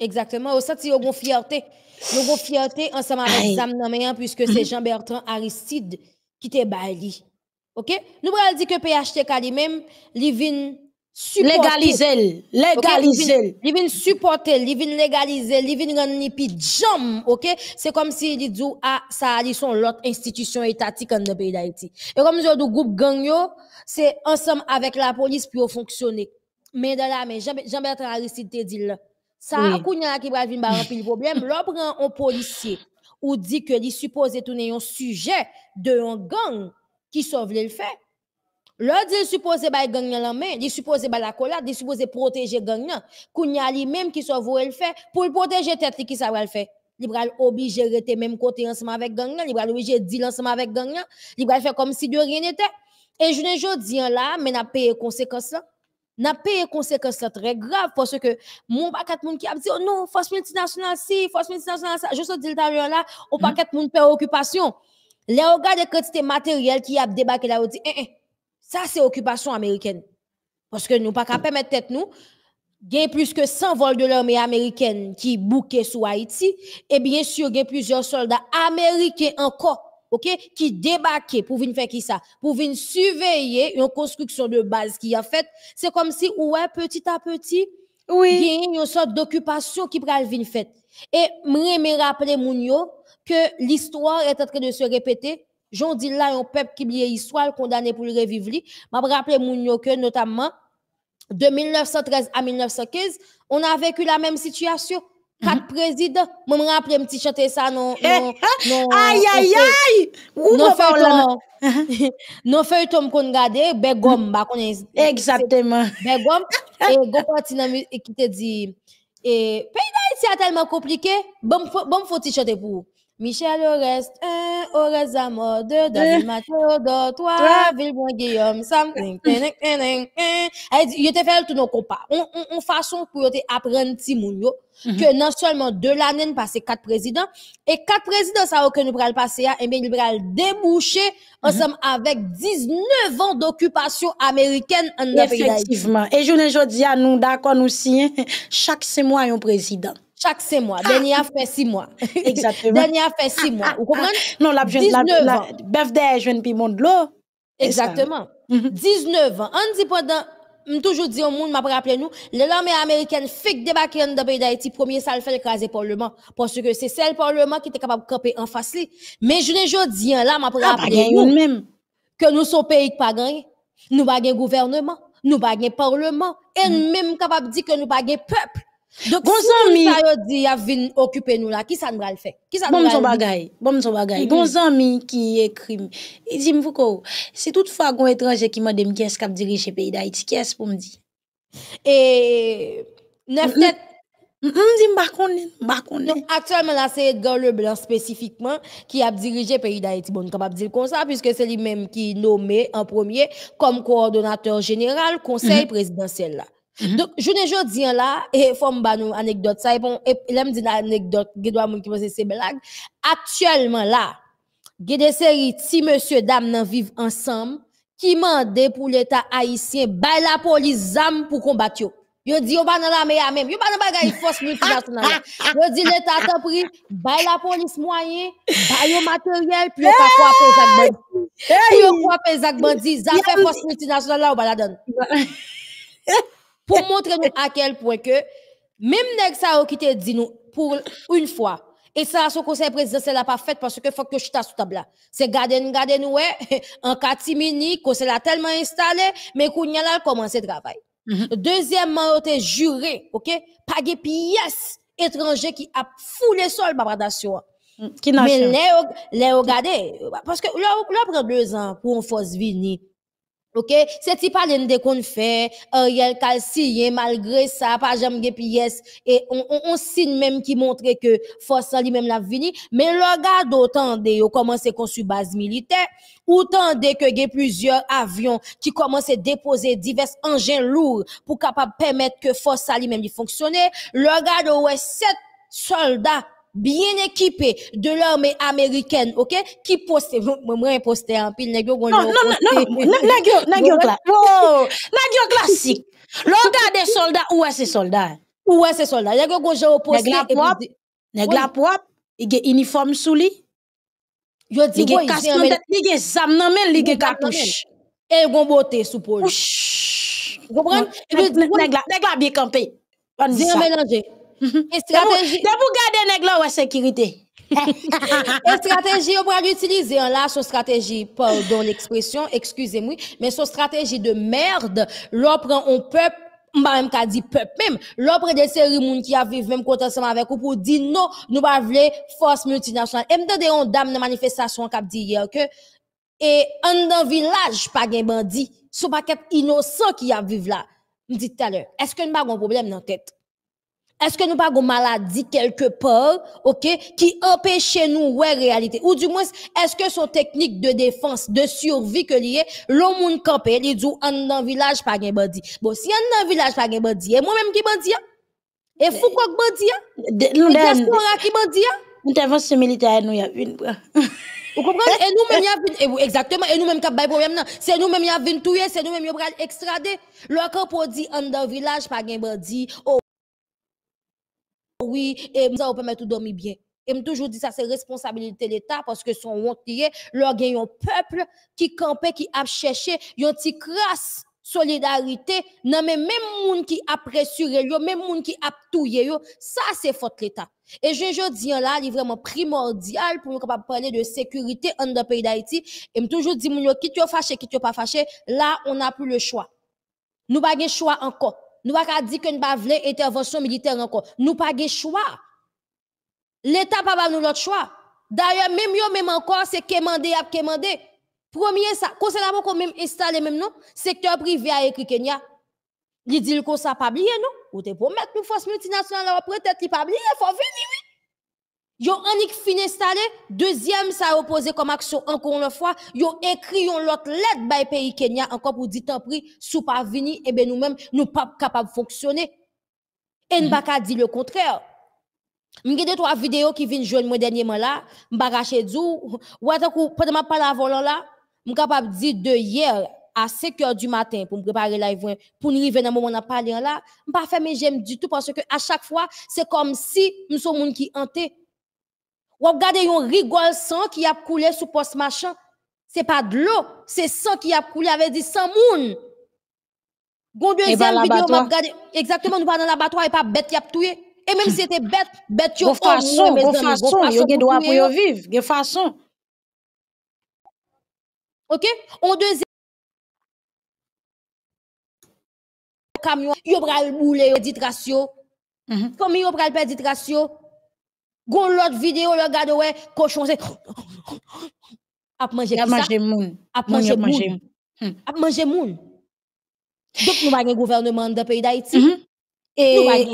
Exactement. Au senti yon gon fierté. Yon gon fierté ensemble avec Sam Naméan, hein, puisque c'est mm-hmm. Jean-Bertrand Aristide qui te bali. Ok? Nous pral dit que PHTK lui-même, li Legalize l Legalize l Li vin supporte l, li vin legalize l Li vin yon nipi jom Se kom si li djou ah, a sa li son lot Institution etatik an de pey da iti E kom zyo do goup gang yo Se ansam avek la polis pi yo fonksyone Men de la men Jambetran a risite di la Sa akoun yon akibat vin baran pi li problem Lopren yon polisye Ou di ke li suppose tou ne yon suje De yon gang Ki so vle l fey Le dit supposé bay gang la main, dit supposé la kolade, dit supposé protéger gang Kounya li même qui soit voué le fait, pour protéger tête li qui sa va le faire. Li pral obligé rester même côté ensemble avec gang nan, li pral obligé deal ensemble avec gang nan, li pral faire comme si de rien n'était. Et je ne jodi an là, mais n'a payé conséquence là. N'a payé conséquence là très grave parce que mon pas moun qui a dit oh non, force multinationale si, force multinationale ça, je so dit mm-hmm. là, on pas quatre moun paye occupation. Les regarde quantité matériel qui a débarqué là, dit eh eh ça, c'est occupation américaine. Parce que nous pas qu'à permettre tête nous gain plus que 100 vols de l'armée américaine qui bouquaient sur Haïti et bien sûr a plusieurs soldats américains encore OK qui débarquent pour venir faire qui ça pour venir surveiller une construction de base qui a fait. c'est comme si ouais petit à petit oui a une sorte d'occupation qui pral venir faite et me rappeler moun que l'histoire est en train de se répéter J'en dis là, un peuple qui bien histoire condamné pour le revivre. Je rappelle que notamment, de 1913 à 1915, on a vécu la même situation. Quatre mhm. présidents. Je me rappelle un petit chanter ça. Non, eh, non, eh, non, aïe, aïe, aïe! Non, kon Non, regardé, qu'on regarde, Begom. Bah, Exactement. Begom. Et et qui te dit, pays d'Haïti a tellement compliqué, bon, faut-il chanter pour vous? Michel Orest, Orest Zamo, 2, 2, 3, Vilboan Guillaume, Sam, Neng, Neng, Neng, Neng, Neng, yote fel tout nou kompa. On fason pou yote apren ti moun yo, ke mm-hmm. nan solman 2 lanen pase 4 prezident, e 4 prezident sa wakè nou pral pase eh mm-hmm. ya, en ben nou pral demouche, ansem avèk 19 an d'okupasyon Ameriken an apèk da yon. Efectiveman, e jounen jodi an nou, chak se mwa yon prezident. chak se mwa, ah, denye ah, a fwe si mwa. Exactement. Denye a fwe si ah, mwa. Ou kompren? Non, la bjwen, la bjwen pi moun de lo. Exactement. Diznevan, an di podan, m toujou di yon moun, m apre apren nou, le lamè Ameriken fik debakè yon dabèy da iti, promye sal fèl kaze parleman, pwansou ke se sel parleman ki te kapab kope enfas li. Men jounen jò di yon la, m apre apren. La bagen yon mèm. Ke nou sou peyik pagay, nou bagen gouvernement, nou bagen parleman, en mèm kapab di ke nou bagen pepl. Donc, bon ça y a occupé nous là, qui ça nous a fait? Qui ça nous a fait? Bon, son bagay. Bon, son mm-hmm. ami qui écrit, il dit, m'fouko, si toutefois, un étranger qui m'a dit, qui est-ce qui a dirigé le pays d'Haïti, qui est-ce pour me dire? Et, neuf net. Mm-hmm. Mm-hmm, on dit actuellement là c'est Edgar Leblanc spécifiquement qui a dirigé le pays d'Haïti bon capable dire comme ça puisque c'est lui-même qui nommé en premier comme coordonnateur général conseil présidentiel là Mm-hmm. Donc, je ne jodi là, et faut me une anecdote, ça, et bon, et là, me dit l'anecdote, Gédoua Moun qui pense c'est blague. Actuellement là, des séries, si monsieur, dame, qui vivent ensemble, qui mande pour l'État haïtien, bay la police, zam pour combattre Yo di yo ba nan la meya même Yo ba nan bagay force multinasyonal. Yo di l'état ta pri, bay la polis mwayen, bay yo materyel, pi yo kwa pe zak bandi. Pi yo pe zak bandi, zan fe force multinasyonal la ou ba la donner pour montrer à quel point que même nèg ça a te dit nous pour une fois et ça son conseil présidentiel n'a pas fait parce que faut que je tasse sous table là c'est garder garder nous ouais en catimini conseil là tellement installé mais qu'on a là commencé travail Deuxièmement, -hmm. deuxièmement on juré OK pas de pièces étrangers qui a foulé sol mm, n'a mais les les regarder parce que là on prend deux ans pour une force venir OK c'est ti de qu'on fait euh, Ariel Calcien malgré ça pas jamais pièce et on, signe même qui montre que force lui même la vini. mais le garde autant de commencé à construire base militaire autant de que plusieurs avions qui commencent à déposer divers engins lourds pour capable permettre que force lui même fonctionne. fonctionner le garde ouais sept soldats bien équipé de l'armée américaine, ok, qui poste, moi, poster en pile, non, non, non, non, non, oh, classique. des soldats, où est ces soldats? Où est ces soldats? N'est-ce pas? propre, il a uniforme sous lui. Yo il a zam nan il a cartouche. Et bon beauté sous Vous comprenez? bien campé. mélanger. Stratégie, vous garder nèg la sécurité. stratégie on pourrait utiliser là son stratégie pardon l'expression excusez-moi mais son stratégie de merde l'on prend on peuple m'a même qu'a dit peuple même l'opre des séries moun qui a vivre, même s'en ensemble avec ou pour dire non nous pas de force multinationale et m'entendez on dame de manifestation a dit hier que et en village pas gen bandit sous paquet innocent qui a vivre là me dit tout à l'heure est-ce que nous pas un problème dans la tête eske nou pa gwo maladi kelke por, ok, ki apèche nou wè realite, ou di mwen, eske son teknik de defans, de survi ke liye, loun moun kapè, li djou an nan vilaj pa gen bandi. Si an nan vilaj pa gen bandi, e mwen mèm ki bandi ya? E fou kwa kbandi ya? E kwa kbandi ya? Un tevan se militae nou yavine, wè. Ou kompon? E nou mèm yavine, e mwen mèm kapè bè problem nan, se nou mèm yavine touye, se nou mèm yopre al ekstrade, lou akon po di an nan vilaj pa gen bandi, ou wè. oui, et ça vous permettre tout dormir bien. Et me toujours dit ça, c'est responsabilité de l'État parce que son honte leur gagne un peuple qui campait, qui a cherché, yon une crasse solidarité, non mais même moun qui a pressuré yo, même moun qui a touye ça c'est faute l'État. Et je, je dis hein, là, il vraiment primordial pour nous capable parler de sécurité en le pays d'Haïti. Et me toujours dit qui tu fâché, qui tu pas fâché, là on n'a plus le choix. Nous pas le choix encore. Nous pas dire que nous pas voulons intervention militaire encore. Nous n'avons pas de choix. L'État n'a pas nous l'autre choix. D'ailleurs, même yo même encore, c'est commandé à Premièrement, Premier ça, Concernant qu'on même installé, même non, secteur privé a écrit Il dit le ça pas oublier non, ou te promettre une force multinationale après être qu'il pas oublier, faut venir oui. Yo anik fin installé, deuxième ça opposé comme action encore une fois, ont écrit yon lot lettre by pays Kenya encore pour dit en prix sous pas venir et eh ben nous-mêmes nous pas capable fonctionner. Et mm. Mm-hmm. n'baka dit le contraire. M'gè deux trois vidéos qui viennent joindre moi dernièrement là, chè du ou attends pendant m'a pas avant là, m'capable m'm dire de hier à 5 heures du matin pour me préparer live pour nous arriver dans le moment où Je là, m'pas fait j'aime du tout parce que à chaque fois, c'est comme si nous sommes monde qui hanté ou regardez un rigole sang qui a coulé sous poste machin. Ce n'est pas de l'eau, c'est sang qui a coulé avec des sang moun. Gon deuxième vidéo, m'a regardé exactement nous pas dans l'abattoir et pas bête qui a tué. Et même hmm. si c'était bête, bête yo façon, une façon, yo gen droit pour yo vivre, De façon. OK? On deuxième camion, yo pral bouler yo dit ratio. Hmm. Comme yo pral perdre ratio, Gon l'autre vidéo, le gars de ouais, cochon, c'est. A manger qui ça? moun. A manger moun. A manger hmm. moun. Donc, nous avons un gouvernement de pays d'Haïti. Mhm. Et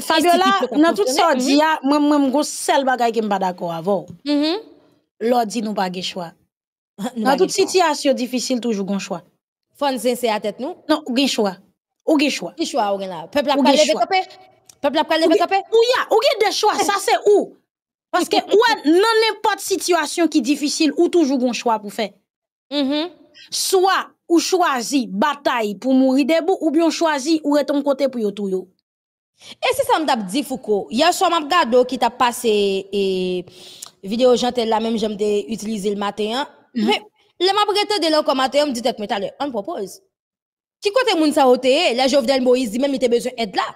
Fabiola, dans tout je sortie, moi, moi, moi, seul bagay qui m'a d'accord avant. Mhm. dit, nous pas choix. Dans toute situation difficile, toujours gon choix. Faut nous à tête nous? Non, ou gen choix. Ou gen choix. Ou gen choix, ou gen la. Peuple a pas levé peuple après capé ou y a ou y a des choix ça c'est où parce que ouais dans n'importe situation qui difficile ou toujours un choix pour faire -hmm. soit ou choisi bataille pour mourir debout ou bien choisi ou est ton côté pour y tout et c'est ça m'a dit Foucault y a soit m'a regardé oh, qui t'a passé et vidéo gentille là même j'aime utiliser le matin hein. mm-hmm. mais le m'a prêté de l'autre comme matin me dit tête mais on propose qui côté moun sa hôté, la Jovenel Moïse dit même il a besoin d'aide là.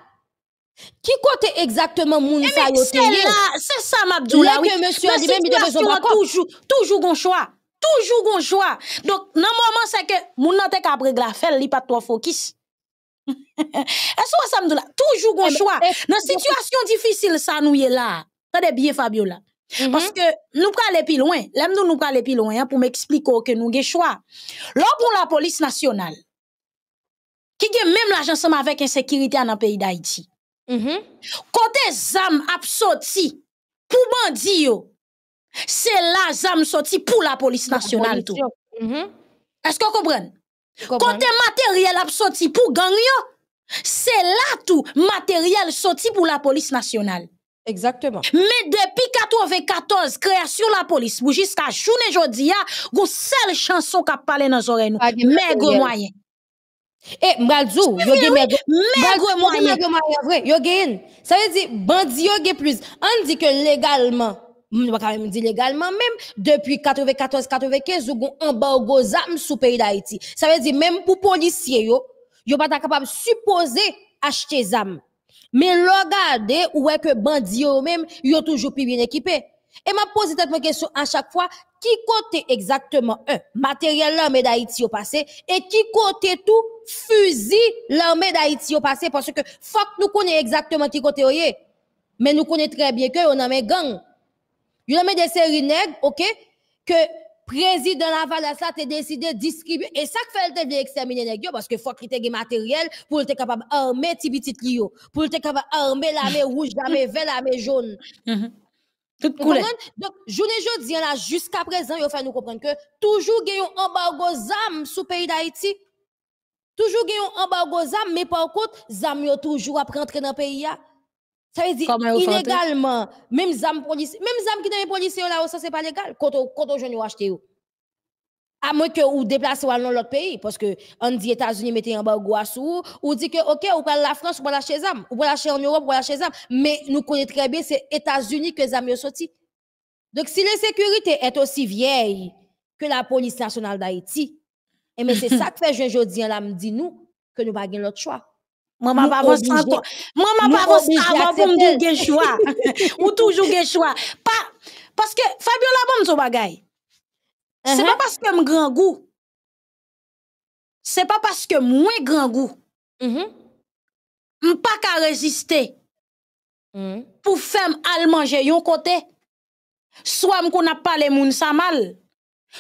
Qui côté exactement moun sa eh, yo C'est ça Mabdoula. dit monsieur a dit même il a toujours toujours bon choix, toujours bon choix. Donc nan moment c'est que moun nan te ka régler li pas trop focus. Est-ce que ça Mabdoula? toujours bon eh, choix. Eh, dans situation difficile ça nous est là. Attendez bien Fabiola. Mhm. Parce que nous pouvons aller plus loin. Là, nous, nous aller plus loin hein, pour m'expliquer que nous avons choix. pour la police nationale, qui a même l'agence avec insécurité dans le pays d'Haïti, Mm-hmm. quand des Kote zam pour pou bandi yo, se la zam sorti pour la police nationale mm-hmm. est-ce que vous comprenez Kote matériels ap sorti pou gang yo, se la tout nationale. sorti la police nationale Exactement. Mais depuis 94, création la police, jusqu'à journée aujourd'hui, a seule chanson qui parle dans nos oreilles. moyen. Et eh, mbradzou, yo gen mèdre, mbradzou mwen yo gen, bandi yo gen plus, on dit que légalement, même dit même même, depuis même 94-95, ou gon embargo zam sous pays d'Haïti. Ça veut dire même pour policier, yo, yo supposer capable supposé acheter zam, Mais bandi yo même yo toujours plus bien équipé. Et m'a posé cette question à chaque fois, qui côté exactement un matériel l'armée d'Haïti au passé et qui côté tout fusil l'armée d'Haïti au passé parce que faut nous connaissons exactement qui côté est. Mais nous connaissons très bien que on a gang, gangs. y a mis des séries nègres, OK, que président Lavalas là a décidé de distribuer et ça fait le de exterminer nèg parce que faut qu'il ait matériel pour être capable armer petites petit pour être capable armer l'armée rouge, l'armée verte, l'armée jaune. Mm-hmm. Tout ne Donc, journée jeudi, là, jusqu'à présent, il fait nous comprendre que toujours il un embargo ZAM sous le pays d'Haïti. Toujours il un embargo ZAM, mais par contre, ZAM yo toujours après rentrer dans le pays. Ça veut dire illégalement, même ZAM police, même ZAM qui dans les policiers là, ça c'est pas légal, quand on, quand on jeune acheté. À moins que vous déplacez dans l'autre pays. Parce que, on dit États-Unis, mettez en bas à sous. Ou dit que, OK, ou parle la France, ou parle la chez Ou la chez en Europe, ou la chez Mais nous connaissons très bien, c'est États-Unis que ZAM sorti. Donc, si l'insécurité est aussi vieille que la police nationale d'Haïti, et eh mais c'est ça que fait jeudi, hein, là, me dit nous, que nous n'avons pas l'autre choix. Moi, va vous avos anton. Mwen moi pour me avon pou mdou un choix Ou choix. que que que l'a Fabiola bon bagaille. C'est uh-huh. pas parce que j'ai grand goût. C'est pas parce que moins grand goût. Mm-hmm. Je mm pas qu'à résister. -hmm. Pour faire al manger yon côté. Soit m'on n'a pas les moun ça mal.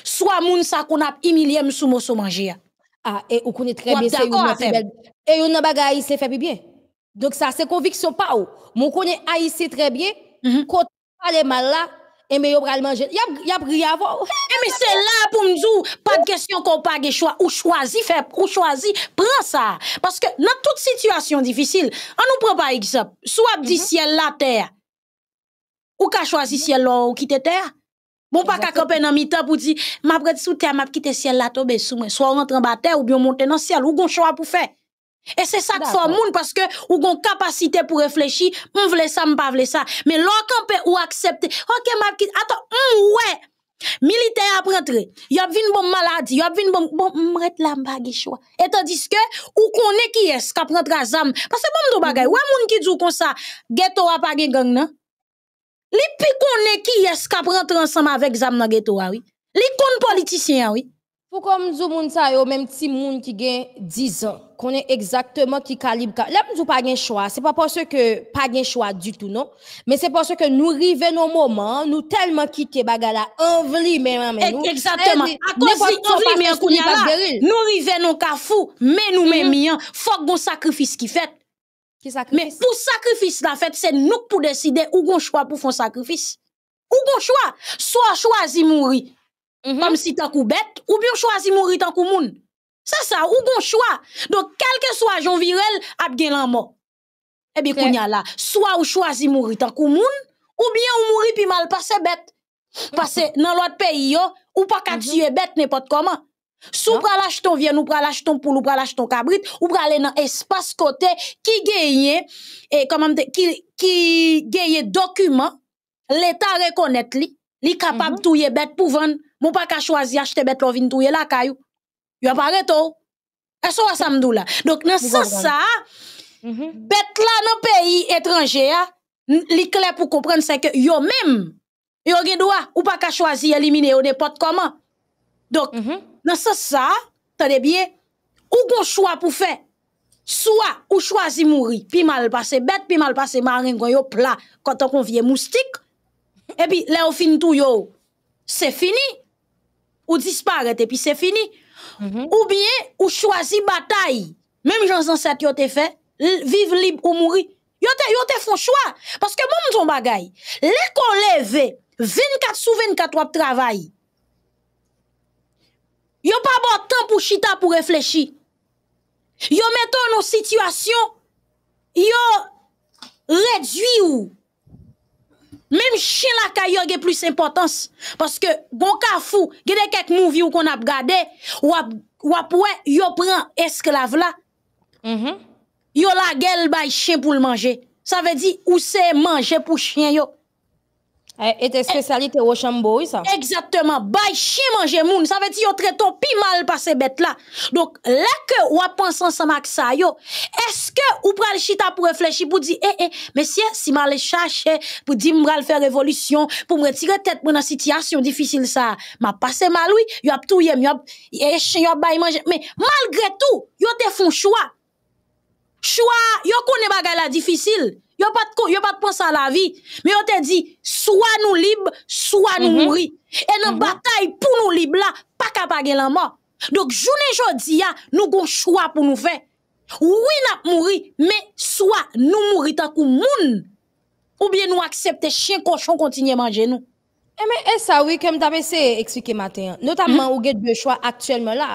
Soit moun ça qu'on a humilié sou mo manger. Ah et ou connaît très bien c'est une belle. Et yon bagay c'est fait bien. Donc ça c'est conviction pas ou. Mon connaît haïsse très bien. côté -hmm. pas les mal là, et eh, mais pral manger y a y a et mais c'est là pour me dire pas de question qu'on pas de choix ou choisi faire ou choisi prends ça parce que dans toute situation difficile on ne prend pas exemple soit dit mm-hmm. ciel la terre ou ka choisi mm-hmm. ciel là ou quitter terre Bon, pas qu'à camper dans mi-temps pour dire, m'a prête sous terre, m'a quitter ciel là, tomber sous moi. Soit rentre en bas terre ou bien monte dans ciel, ou gon choix pour faire. Et c'est ça que faut moun parce que ou gon capacité pour réfléchir, on veut ça, on pas veut ça. Mais l'on ou accepter. OK, ma petite, attends, on, ouais. Militaire a entrer, y a une bon maladie, y a vinn bon bon m'rette la bagay choix. Et tandis que ou connaît qui est ce qui à zam parce que bon do bagay, mm-hmm. ouais moun ki ou comme ça, ghetto a pas gang non? Li pi connaît qui est qui prend ensemble avec zam dans ghetto ah oui. Li kon politicien ah oui. Pour comme nous même qui gagne 10 ans, est exactement qui calibre. Là, nous pas choix, c'est pas parce que pas choix du tout non, mais c'est parce que nous arrivons au moment, nous tellement quitté bagala envli même nous. Exactement. mais nous arrivons mais mm-hmm. nous même faut bon sacrifice qui fait. Qui sacrifice? Mais pour sacrifice la fait, c'est nous pour décider ou gon choix pour faire sacrifice. Ou gon choix, soit choisi mourir Mm Comme si t'as coup bête, ou bien choisi mourir tant coup moun. C'est ça, ou bon choix. Donc, quel que soit Jean Virel, a gen la mort. Eh bien, kounya y a là, soit ou choisi mourir tant coup moun, ou bien ou mourir puis mal passé bête. Parce dans l'autre pays, yo, ou pas qu'à mhm. tuer bête n'importe comment. Sou pral acheton vient ou pral acheton poule, ou pral acheton cabrit ou pral aller dans espace côté qui gagne, et comment qui, qui gagne document, l'État reconnaît li, li capable mm -hmm. touye bête pour vendre. Mou pa ka chwazi achete bet lou vintou ye lakayou. Yo apare tou. E so a samdou la. Dok nan se sa, mhm. bet la nan peyi etranje, li kle pou koupren se ke yo men, yo ge doua, ou pa ka chwazi elimine yo de pot koman. Dok mhm. nan se sa, tade bie, ou kon chwazi pou fe, sou a, ou chwazi mouri, pi malpase bet, pi malpase maringon yo pla, kontan konvye moustik, e pi le ou vintou yo, se fini, Ou disparete, pi se fini. Ou biye, ou chwazi batay. Mem jansan sa ki yo te fe, vive, libe, ou mouri. Yo te fon chwa. Paske moun mzon bagay. Lè kon leve, 24 sou 24 wap travay. Yo pa bo tan pou chita pou reflechi. Yo meto nou situasyon, yo redwi ou. Mem chen mm-hmm. la ka yo ge plus impotans. Paske, bon ka fou, gede kek mouvi ou kon ap gade, wap wè, yo pran esklave la. Yo la gel bay chen pou l manje. Sa ve di, ou se manje pou chen yo. E eh, te eh. spesali te washambo yi sa? Eksatman, bay chi manje moun, sa ve ti yo treton pi mal pa se bet la. Donk, lak yo apansan sa mak sa yo, eske ou pral chita pou reflechi pou di, e, e, eh, mesye, si ma le chache pou di mbral fe revolisyon, pou mretire tet moun an sityasyon difisil sa, ma pase mal oui, yo ap touyem, yo ap, eshe, yo ap bay manje. Men, malgre tou, yo te fon chwa. Chwa, yo konen bagay la difisil. Yo pat pon sa la vi. Me yon te di, swa nou libe, swa nou mhm. mouri. E nan mhm. batay pou nou libe la, pa kap agen lan ma. Dok jounen jodi ya, nou kon chwa pou nou fe. Ouwi nap mouri, me swa nou mouri takou moun. Oubyen nou aksepte chien koshon kontinye manje nou. E sa wik, mtame se eksplike maten. Notamen, mhm. ou gen dwe chwa aktuel men la,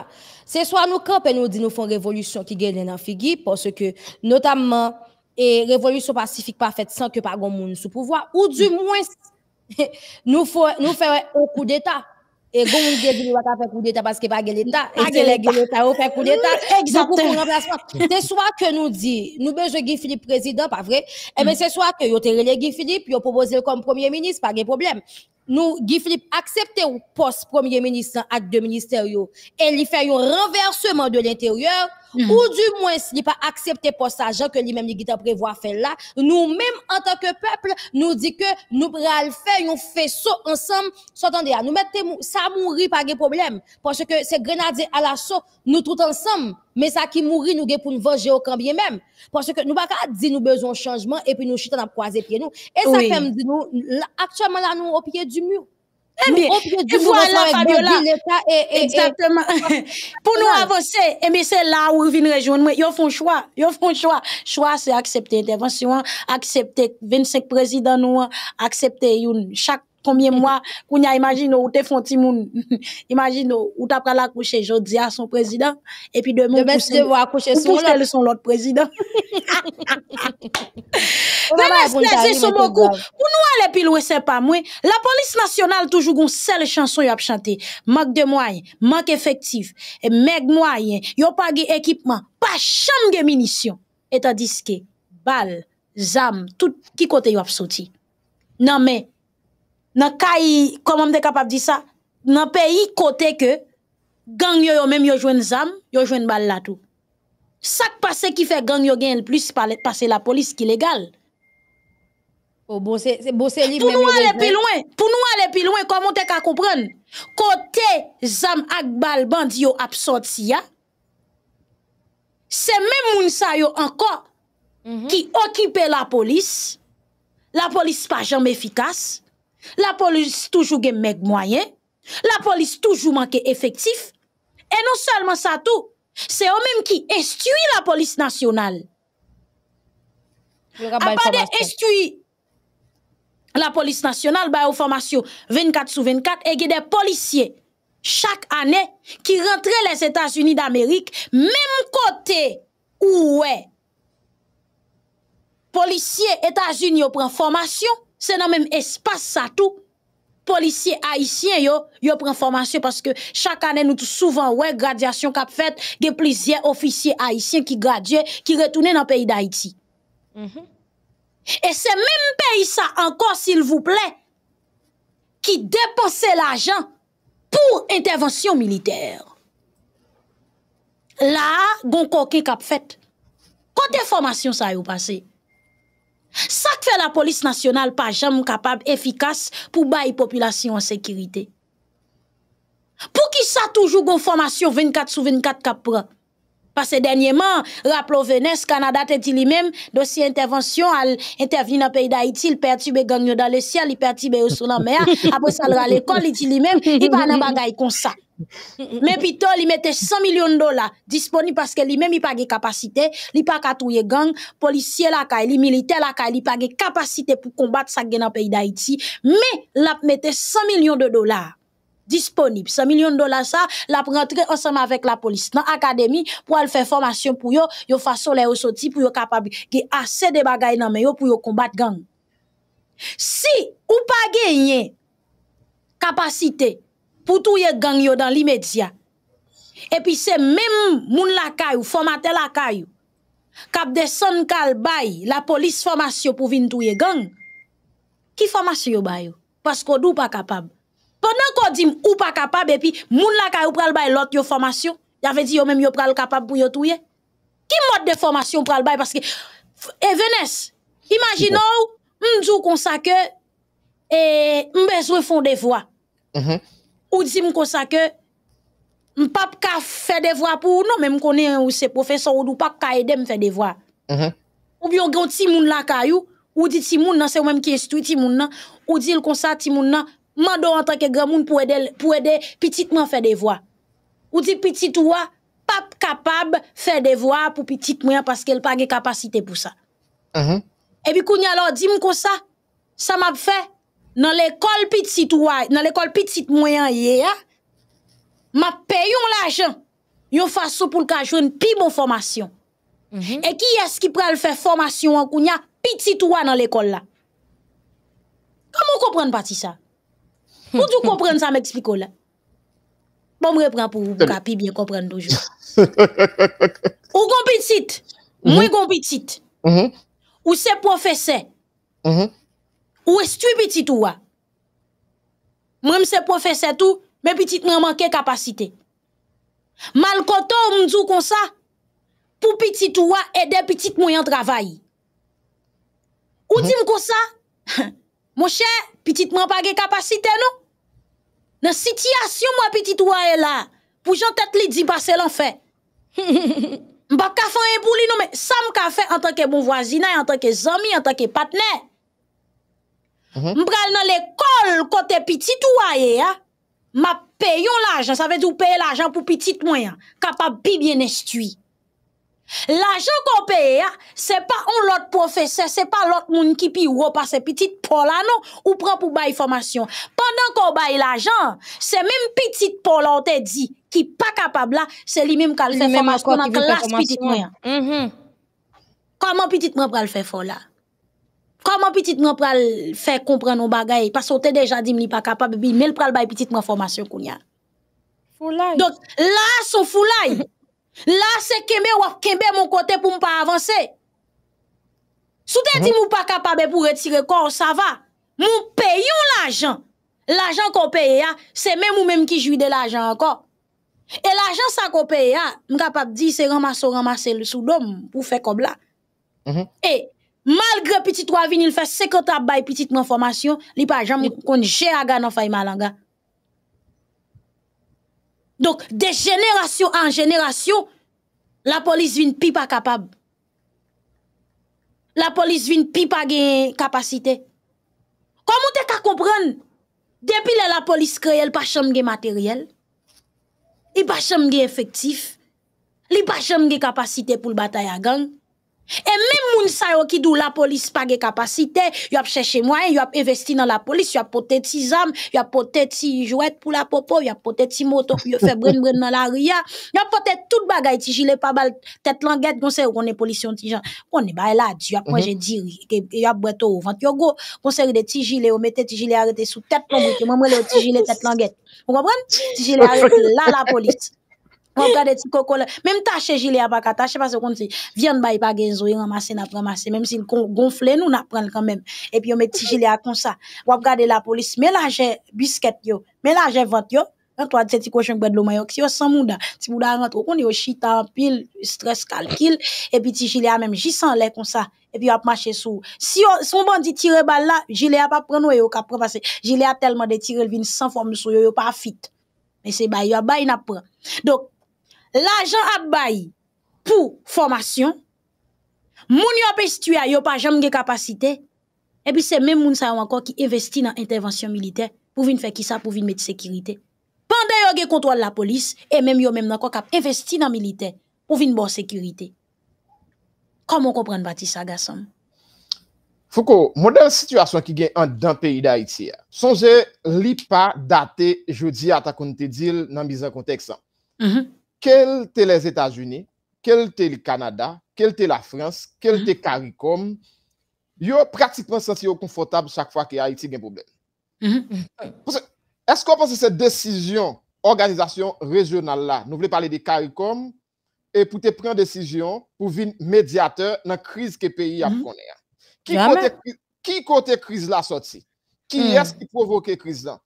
se swa nou kap en nou di nou fon revolusyon ki gen lenen an figi, pose ke notamen et révolution pacifique pas sans que pas grand monde sous pouvoir ou du moins mm. nous faut nous faire un coup d'état et nous on dit pas faire coup d'état parce que pas d'État. et c'est l'état ou faire coup d'état exactement remplacement c'est soit que nous dit nous besoin Guy Philippe président pas vrai et eh ben mais mm. c'est soit que yo te Guy Philippe yo proposé comme premier ministre pas de problème nous Guy Philippe accepter au poste premier ministre avec deux ministères et il fait un renversement de l'intérieur ou mm-hmm. du moins, s'il n'est pas accepté pour ça, que lui-même, il prévoit faire là, nous-mêmes, en tant que peuple, nous dit que nous allons faire un faisceau ensemble, s'entendez, nous mettons ça mourir pas de problème, parce que c'est grenadier à l'assaut, nous tous ensemble, mais ça qui mourit, nous pour nous venger au camp bien même, parce que nous pas dire nous besoin de changement, et puis nous chutons à croiser pieds nous. Et ça fait nous, actuellement là, nous au pied du mur. Eh bien, et voilà, Fabiola. Exactement. Pour nous avancer, et c'est là où ils viennent rejoindre moi. Ils font un choix. Ils font un choix. Choix, c'est accepter l'intervention, accepter 25 présidents, nous, accepter une, chaque Kounye mwa, kounye a imajin nou ou te fonti moun Imajin nou, ou ta pral akouche Jodze a son prezident E pi demen pou se Ou pou se le son lot prezident Denes ne se sou mou kou Kou nou ale pilwe se pa mwen La polis nasyonal toujou goun sel chanson Yo ap chante, mank de mwayen Mank efektif, meg mwayen Yo page ekipman, pa chan Ge minisyon, eta diske Bal, zam, tout Ki kote yo ap soti Nan men nan ka yi, kom an te kapap di sa, nan pe yi kote ke, gang yo yo menm yo jwen zam, yo jwen bal la tou. Sak pase ki fe gang yo gen l plus, pase la polis ki legal. Po bose li, pou nou ale pi loin, kom an te ka koupren, kote zam ak bal band yo ap sot si ya, se menm un sa yo an ka ki okipe la polis, la polis pa jam efikas, La polis toujou gen meg mwayen La polis toujou manke efektif E non selman sa tou Se o menm ki estui la polis nasyonal A pa de estui La polis nasyonal Ba ou formasyon 24 sou 24 E gen de polisye Chak ane ki rentre les Etats-Unis D'Amerik Menm kote ou we Polisye Etats-Unis ou pren formasyon Se nan men espase sa tou, polisye Haitien yo pren formasyon paske chak anen nou tou souvan wè, gradyasyon kap fet, gen plizye ofisye Haitien ki gradye, ki retounen nan peyi d'Haiti. Mhm. E se men peyi sa ankon, s'il vous plè, ki depanse l'ajan pou intervansyon militer. La, Gonkoke kap fet. Kote formasyon sa yo pasey? Sak fe la polis nasyonal pa jam kapab efikas pou bayi populasyon an sekirite Pou ki sa toujou goun formasyon 24 sou 24 kap pra Pase denyeman, rapple ou venes, Kanada te di li mem, dosye intervensyon al interveni nan peyi da iti L perti be gangyo dan le sial, li perti be yo sonan meya, apre salra le kol, li di li mem, i pa nan bagay kon sak Men pito li mette 100 milyon dola Disponib paske li men mi page kapasite Li paka touye gang Polisye lakay, li milite lakay Li page kapasite pou kombat sa genan peyi da iti Men lap mette 100 milyon dola Disponib 100 milyon dola sa lap rentre Ansem avèk la polis nan akademi Pou al fè formasyon pou yo Yo fason le yo soti pou yo kapabli Ge ase de bagay nan men yo pou yo kombat gang Si ou page Yen kapasite pou touye gang yo dan li medya. E pi se menm moun lakayou, fomate lakayou, kap de son kalbay, la polis fomasyo pou vin touye gang, ki fomasyo yo bayou? Pas kon dou pa kapab. Ponan kon di m ou pa kapab, e pi moun lakayou pralbay lot yo fomasyo, ya ve di yo menm yo pral kapab pou yo touye. Ki mod de fomasyo yo pralbay? E eh, venes, imajinou, bon. m djou kon sa ke, eh, m bezwe fon de vwa. M. Mm-hmm. Ou di m kon sa ke, m pap ka fè devwa pou ou nan, men m konen ou se profesor ou do pap ka edèm fè devwa. Mhm. Ou biyon gen ti moun la kayou, ou di ti moun nan, se ou menm ki estou ti moun nan, ou di l kon sa ti moun nan, man do an tanke gen moun pou edè pititman fè devwa. Ou di pitit wwa, pap kapab fè devwa pou pitit mwen, paske l pa ge kapasite pou sa. Mhm. E bi kon yalò, di m kon sa, sa m ap fè, nan l'ekol pitit ouwa, nan l'ekol pitit mwenye a ye a, ma peyon l'ajan, yon fason pou l'ka jwen pi bon formasyon. Mhm. E ki yas ki prel fè formasyon an kounya, pitit ouwa nan l'ekol la. Kamo kompren pati sa? Pou di kompren sa m ekspliko la? Bon m repren pou vou kapi, biye kompren dojou. Ou kompensit, mwen kompensit, mhm. mhm. ou se profese, mwen kompensit, Ou es tu pitit ouwa? Mwen se profese tou, men pitit mwen manke kapasite. Malkoto mwen zou kon sa, pou pitit ouwa ede pitit mwen yon travay. Ou di m kon sa? Mwen che, pitit mwen page kapasite nou? Nan sityasyon mwen pitit ouwa e la, pou jan tet li dibase lan fe. M bak ka fe en bou li nou, sa m ka fe an tanke moun vwazina, an tanke zami, an tanke patney. Mpral mhm. nan l'ekol kote pitit ou aye Ma peyon l'ajan Sa vez ou peye l'ajan pou pitit mwen Kapab bi bien estui L'ajan kon peye Se pa ou lot profese Se pa lot moun ki pi ou wopase pitit Pola nou ou pran pou bayi formasyon Pendan kon bayi l'ajan Se menm pitit pola ou te di Ki pa kapab la Se li menm kal l'informasyon Konan klas pitit mwen mhm. Koman pitit mwen pral fe fola Koman pitit mwen pral fè kompren nou bagay? Pasote deja di m li pa kapab, bi mel pral bay pitit mwen formasyon koun ya. Donk, la son fulay. La se keme wap keme mwen kote pou m pa avanse. Sote di m ou pa kapab e pou retire kon, sa va. M ou peyoun l'ajan. L'ajan kon peye ya, se m mou mèm ki jwi de l'ajan ankon. E l'ajan sa kon peye ya, m kapab di se ramase ou ramase le sou dom pou fè kob la. Mhm. E... Malgre pitit wavin il fè sekotab bay pitit manformasyon, li pa jan moun konje aga nan fayman langa. Donk, de jenerasyon an jenerasyon, la polis vin pi pa kapab. La polis vin pi pa gen kapasite. Kom moun te ka kompran, depilè la polis kre el pa chanm gen materyel, li pa chanm gen efektif, li pa chanm gen kapasite pou l batay agan, E men moun sa yo ki dou la polis pa ge kapasite, yo ap cheche mwen, yo ap investi nan la polis, yo ap pote ti zam, yo ap pote ti jwet pou la popo, yo ap pote ti moto pou yo febren bren nan la ria, yo ap pote tout bagay ti jile pabal, tet langet, kon se yo konen polis yon ti jan, konen ba elad, yo ap mwen je diri, yo ap breto ou vant, yo go, kon se yo de ti jile, yo mette ti jile arete sou tet langet, yo mwen mwen le yo ti jile tet langet, mwen mwen, ti jile arete la la polis. Même gade ti kokole. même tache gilet a ka parce qu'on dit, viande bay pa genzo, yon ramasser n'a ramasser Même s'il gonfle nous, n'a prend quand même. Et puis on met ti gilet a comme ça. ou gade la police, mélange biscuit yo, mélange vente yo, An toi a ti koshon bed lo mayo si yo san mouda, ti mouda rentre kon, yo chita stress calcul et puis ti même a menm jisan le kon sa, puis puis ap mache sou. Si on son bandi tire bal la, gilet a pa prendre ou yo ka pren, passer gilet a tellement de tire le vin sans forme sou yo, yo pa fit. mais se bay, bay na pas donc l'ajan ap bayi pou formasyon, moun yo pe stuya yo pa jom ge kapasite, epi se men moun sa yon anko ki investi nan intervensyon milite, pou vin fè ki sa pou vin meti sekirite. Pande yo ge kontwal la polis, e men yo men anko kap investi nan milite, pou vin bon sekirite. Koman kompren batis aga san? Fouko, moun den situasyon ki gen an dan peyi da iti ya, son je li pa date jodi ata kon te dil nan bizan konteksan. Mm-hmm. kel te les Etats-Unis, kel te l'Canada, kel te la France, kel mm-hmm. te Karikom, yo pratikman sensi yo konfotab chak fwa ki Haiti gen poube. Esk kon pan se se desijyon organizasyon rejonal la, nou vle pale de Karikom, e pou te pren desijyon pou vin mediateur nan kriz ke peyi ap kone a. Ki kote kriz la soti? Ki esk ki provoke kriz la?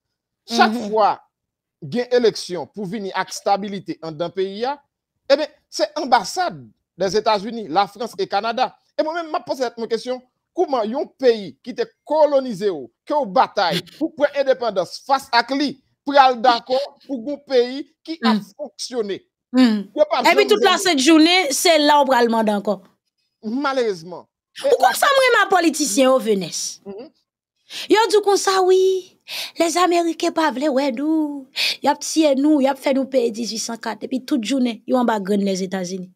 Chak fwa, gain élection pour venir avec stabilité dans le pays, eh c'est l'ambassade des États-Unis, la France et le Canada. Et moi-même, je pose cette question. Comment un pays qui était colonisé, qui a bataille pour prendre indépendance face à lui, pour aller d'accord pour un pays qui a hmm. fonctionné? Hmm. Et puis toute la cette journée, c'est là où on encore. Malheureusement. Pourquoi ça, moi, ma politicien au Venise mm-hmm. Yo dit comme ça, oui. Les Américains pas vle ouais nous. Y a nous, y a fait nous payer 1804 et puis toute journée, ils ont bagren les États-Unis.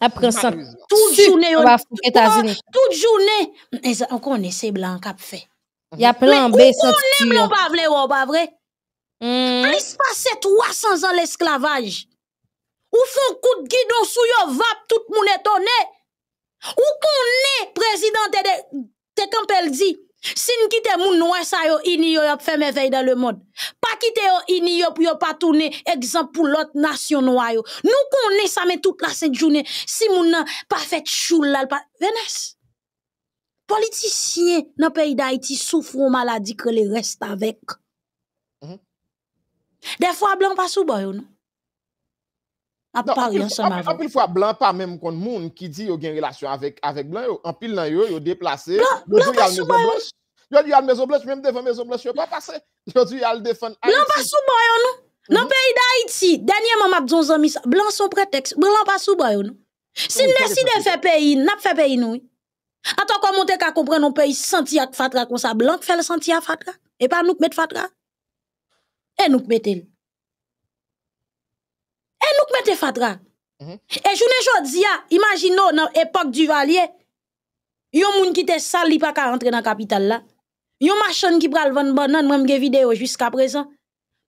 Après ça, toute journée, on va États-Unis. Toute journée, on connaît ces blancs qu'a fait. Y a plein B sans On aime pas vle ou pas vrai. Plus passé 300 ans l'esclavage. Ou font coup de guidon sous yo vap tout moun étonné. Ou qu'on président de elle dit Sin ki te moun wè sa yo ini yo yo p fèmè vey dan le mod. Pa ki te yo ini yo pou yo pa tourne, egzamp pou lot nasyon wè yo. Nou konè sa mè tout la sèdjounè, si moun nan pa fèt choul lal pa... Vè nès. Politisyen nan peyi da iti soufrou maladi ke le rest avèk. Mhm. De fwa blan pa soubò yo, nou. Ape non, par yon son avèk. Ape l fwa blan pa mèm kon moun ki di yo gen relasyon avèk blan yo. Anpil nan yo, yo deplase. Blan pa soubò yo. Ah, je lui ai la maison blanche, même devant mes maison je ne pas passer. Je lui ai le défendre. Blanc pas sous bois, non? Dans mhm. le pays d'Haïti, dernièrement, ma bzon zami, blanc son prétexte, blanc pas sous non? Si nous décidons de faire pays, nous faisons pays, nous. Attends, comment tu comprends nos pays senti avec fatra comme ça? Blanc fait le senti avec fatra? Et pas nous mettre fatra? Et nous qui mettons. Et nous qui mettons fatra. Mm -hmm. Et je ne dis pas, ah, imaginez, dans l'époque du Valier, il y a un monde qui était sale, il pas qu'à rentrer dans la capitale là. Yon machan qui pral vendre banane, même gen vidéo jusqu'à présent.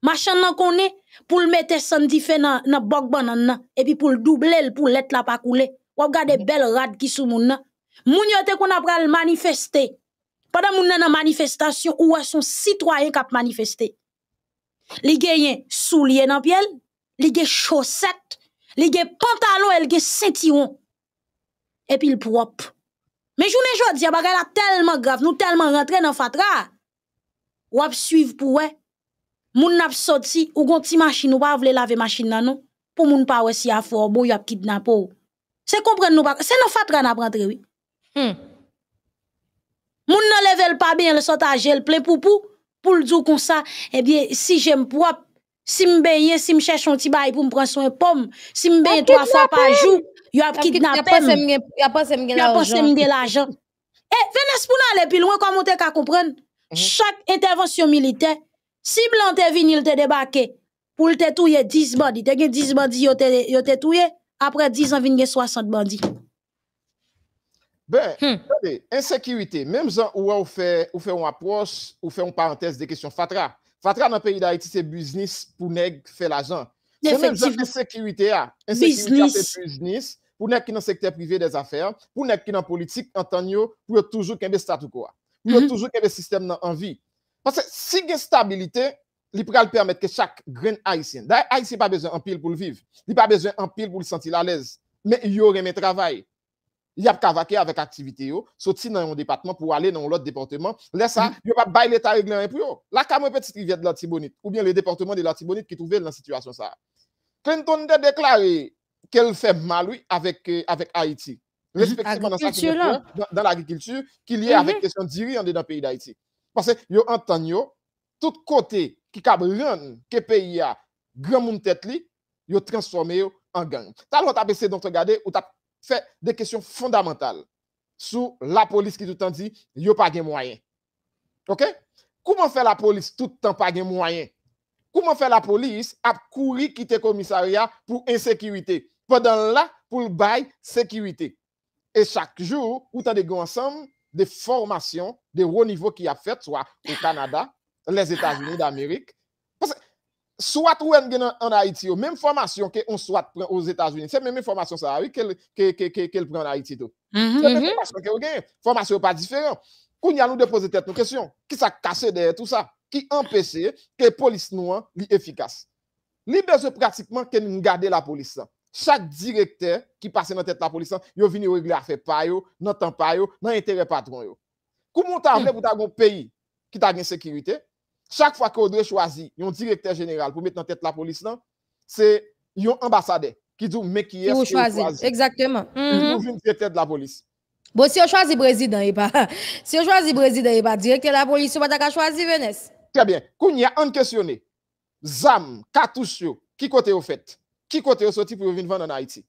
Machan nan koné pour le mettre sans fait nan nan bok banane et puis pour le doubler pour l'être la pas couler. Ou regarde belle rad qui sous moun nan. Moun yote qu'on a pral manifester. Pendant moun nan manifestation ou a son citoyen kap manifester. Li gen soulier nan piel, li gen chaussettes li gen pantalon, el gen ceinturon. Et puis le propre. Men jounen jwa diya bagal ap telman graf, nou telman rentre nan fatra. Wap suiv pou wè, moun nap sot si, ou gon ti machin ou pa vle lave machin nan nou, pou moun pa wè si afor, bo yop kidnap ou. Se kompren nou patre, se nan fatra nan ap rentre wè. Hmm. Moun nan leve l pa ben, le sot a jel plen pou pou, pou l djou kon sa, ebyen eh si jèm pou wap, si mbeye, si mchech son ti bay pou mpren son pom, si mbeye 300 pa jou. Yo ap pas Yo ap posem gen a E, venes plus loin, comme vous wè kon Chaque te ka mhm. si vous te il te debake, pour te touye 10 bandits, te 10 bandits, yo te, yo Après touye, 10 ans, vin gen 60 bandits. Ben, hmm. si on si zan ou une ou une parenthèse ou de questions. fatra. Fatra dans le pays d'Haïti, c'est business pour nèg faire l'argent. Jè mèm jèm jèm sekiwite a. En sekiwite a pe pe jenis, pou nèk ki nan sekte privé des afer, pou nèk ki nan politik, an tan yo, pou yo toujou kembe statou kwa. Ah. Pou yo mm-hmm. toujou kembe sistem nan anvi. Pase, si gen stabilite, li pral permette ke chak gren aysen. Da aysen pa bezen an pil pou l'viv. Li pa bezen an pil pou l'senti l'alez. Men yore men travay. Il y a cavaqué avec activité, sorti dans un département pour aller dans l'autre département. Laisse ça, il pas bail l'État régler pour La caméra petite rivière de l'Antibonite, ou bien le département de l'Antibonite qui trouvait dans la situation ça. Clinton a déclaré qu'elle fait mal, lui avec, euh, avec Haïti. Mm-hmm. Respectivement dans, dans l'agriculture, qui y a avec mm-hmm. question d'Iri en dans le pays d'Haïti. Parce que, yo entend, tout côté qui cap que pays a grand monde tête li, yo transformé en gang. T'as l'autre donc regardez ou t'as fait des questions fondamentales sur la police qui tout le temps dit, a pas de moyen. OK? Comment fait la police tout le temps pas de moyens? Comment fait la police à courir quitter commissariat pour insécurité? Pendant là, pour le bail, sécurité. Et chaque jour, vous avez des ensemble des formations de haut niveau qui a fait, soit au Canada, les États-Unis d'Amérique, Souat ou en gen an Haiti yo, menm fomasyon ke on souat pren os Etats-Unis, se menm fomasyon sa, ki el pren an Haiti yo. Mhm, se menm mhm. fomasyon ke yo gen, fomasyon pa diferent. Kou nyan nou depose tet nou kesyon, ki sa kase de tout sa, ki empeche ke polis nouan li efikas. Li bezou pratikman ke nin gade la polis sa. Chak direkter ki pase nan tet la polis sa, yo vini ou igle a fe payo, nan tan payo, nan entere patron yo. Kou moun ta vle hmm. pou ta gon peyi, ki ta gen sekirite, Chaque fois qu'on doit choisir un directeur général pour mettre en tête la police, c'est un ambassadeur qui dit mais qui est-ce que vous choisit. Exactement. Mm -hmm. directeur de la police. Bon, si on choisit président, et pas. Si on choisit président, il pas directeur de la police, on va choisir Venesse. Très bien. Quand il y a un questionné, ZAM, Katouche, qui côté au fait Qui côté au sorti pour venir vendre en Haïti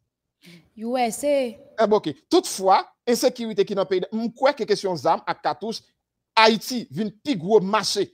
USA. Eh, ok. Toutefois, insécurité qui dans le pays, je crois que question ZAM à Katouche, Haïti, vient plus gros marché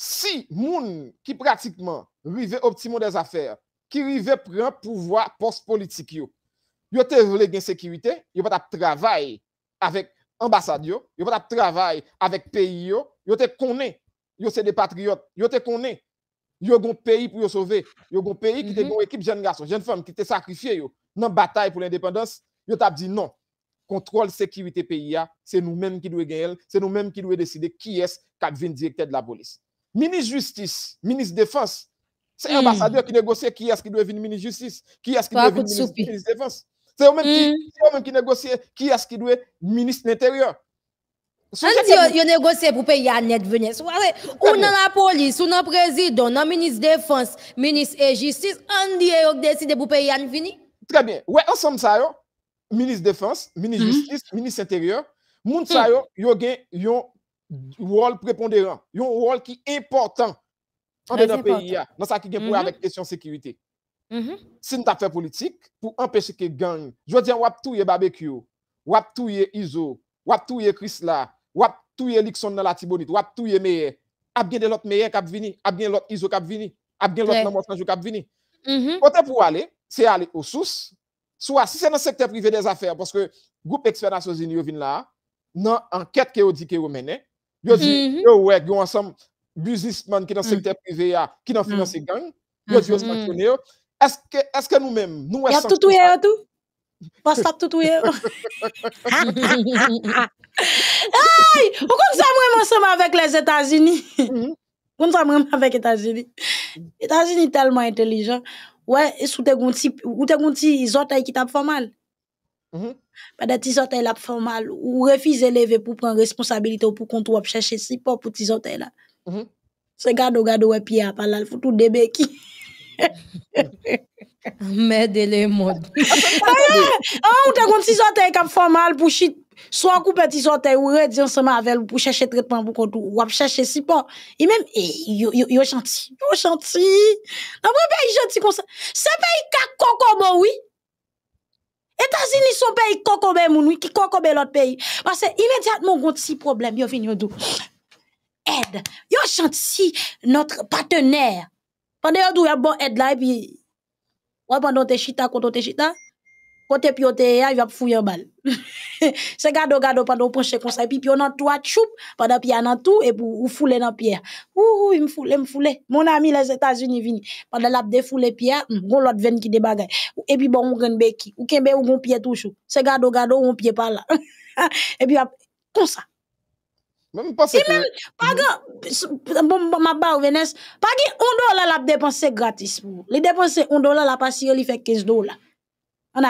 Si moun qui pratiquement rive optimaux des affaires, qui rive pren pouvoir post politique yo, yo te vle gen sécurité, yo pa ap travay avec ils yo, yo pa ap travay avec pays yo, yo te konen, yo se de patriotes, yo te konen, yo gon pays pou yo sauver, yo gon pays ki te mhm. gon équipe jeunes jeunes jeune qui qui te sacrifiées yo nan bataille pour l'indépendance, yo tap dit non. contrôle sécurité pays, c'est nous-mêmes qui devons gagner, c'est nous-mêmes qui devons décider qui est qui directeur de la police. Ministre justice, ministre défense. C'est l'ambassadeur hmm. qui négocie qui est-ce qui doit venir ministre justice, qui est-ce qui doit venir ministre, de défense. C'est eux-mêmes hmm. qui, négocie qui qui est-ce qui doit ministre de l'intérieur. Vous avez yo pour payer un net venir. ou dans la police, ou le président, de le ministre de ministre ministre Justice, justice, vous avez décidé pour payer net vini? Très bien, Oui, ensemble ministre de la défense, ministre de hmm. la Justice, ministre de l'Intérieur, yo avez yon rôle prépondérant, un rôle qui est important dans notre pays, dans ça qui est pour mm-hmm. avec question sécurité. Mm-hmm. Si une affaire fait politique, pour empêcher que gang, je veux dire, on va tout barbecue, on va tout ISO, on va tout Chris là, on va tout Lixon dans la Tibonite, on va tout meilleur. A bien de l'autre meilleur qui vini, a bien l'autre ISO qui vini, a bien l'autre Namosanjo qui vini. Mm-hmm. Côté pour aller, c'est aller aux sources, soit si c'est dans le secteur privé des affaires, parce que groupe expert nationaux est vient là, dans l'enquête que vous dit que vous mener. Yo di, mhm. yo wè, yo ansam businessman ki nan mm. sekte prive ya, ki nan mm. finanse gang, yo di yo sanksyone mm. yo. Eske, eske nou men, nou wè sanksyone? Ya toutouye yo tou? Bastap toutouye yo? Ay, ou kon sa mwen ansam avèk les Etats-Unis? Kon sa mwen avèk Etats-Unis? Etats-Unis telman intelijan. Wè, sou te gonti, ou te gonti, zotay ki tap fò mal. Mm-hmm. Pendant tes orteils là font mal ou refuser lever pour prendre responsabilité ou pour contre chercher si pas pour tes orteils là. Mhm. C'est gado gado pire pied à pas là faut tout débéki. Mè de le mod An ou te kon ti sotey kap formal pour chit ou an koupe ti sotey ou ensemble avec pour chercher traitement pour pour pou ou Wap si sipon et même eh, yo chanti Yo chanti Nan mwen pe gentil comme ça c'est pas yi kak koko oui oui États-Unis sont pays kokobe moun qui kokobe l'autre pays parce que immédiatement gon si problème yo vinn yo dou aide yo si notre partenaire pendant yo dou y a bon aide là et puis ouais pendant te chita contre te chita côté piote il va fouiller un bal. Se gado gado pendant penché comme ça, et puis pio nan toi choup, pendant pio nan tout, et pour ou foule nan pierre. Ouh, il me foule, me foule. Mon ami, les États-Unis vini. Pendant la défouler pierre, mm, On l'autre veine qui débagaille Et puis bon, on beki. Ou kembe ou gon pied toujours. Se gado gado, on pied pas là. et puis, comme ça. Même pas si même, pas bon, ma barre, Vénès, pas 1 dollar la dépenser gratis pour. Les dépenser 1 dollar la passe, il fait 15 dollars on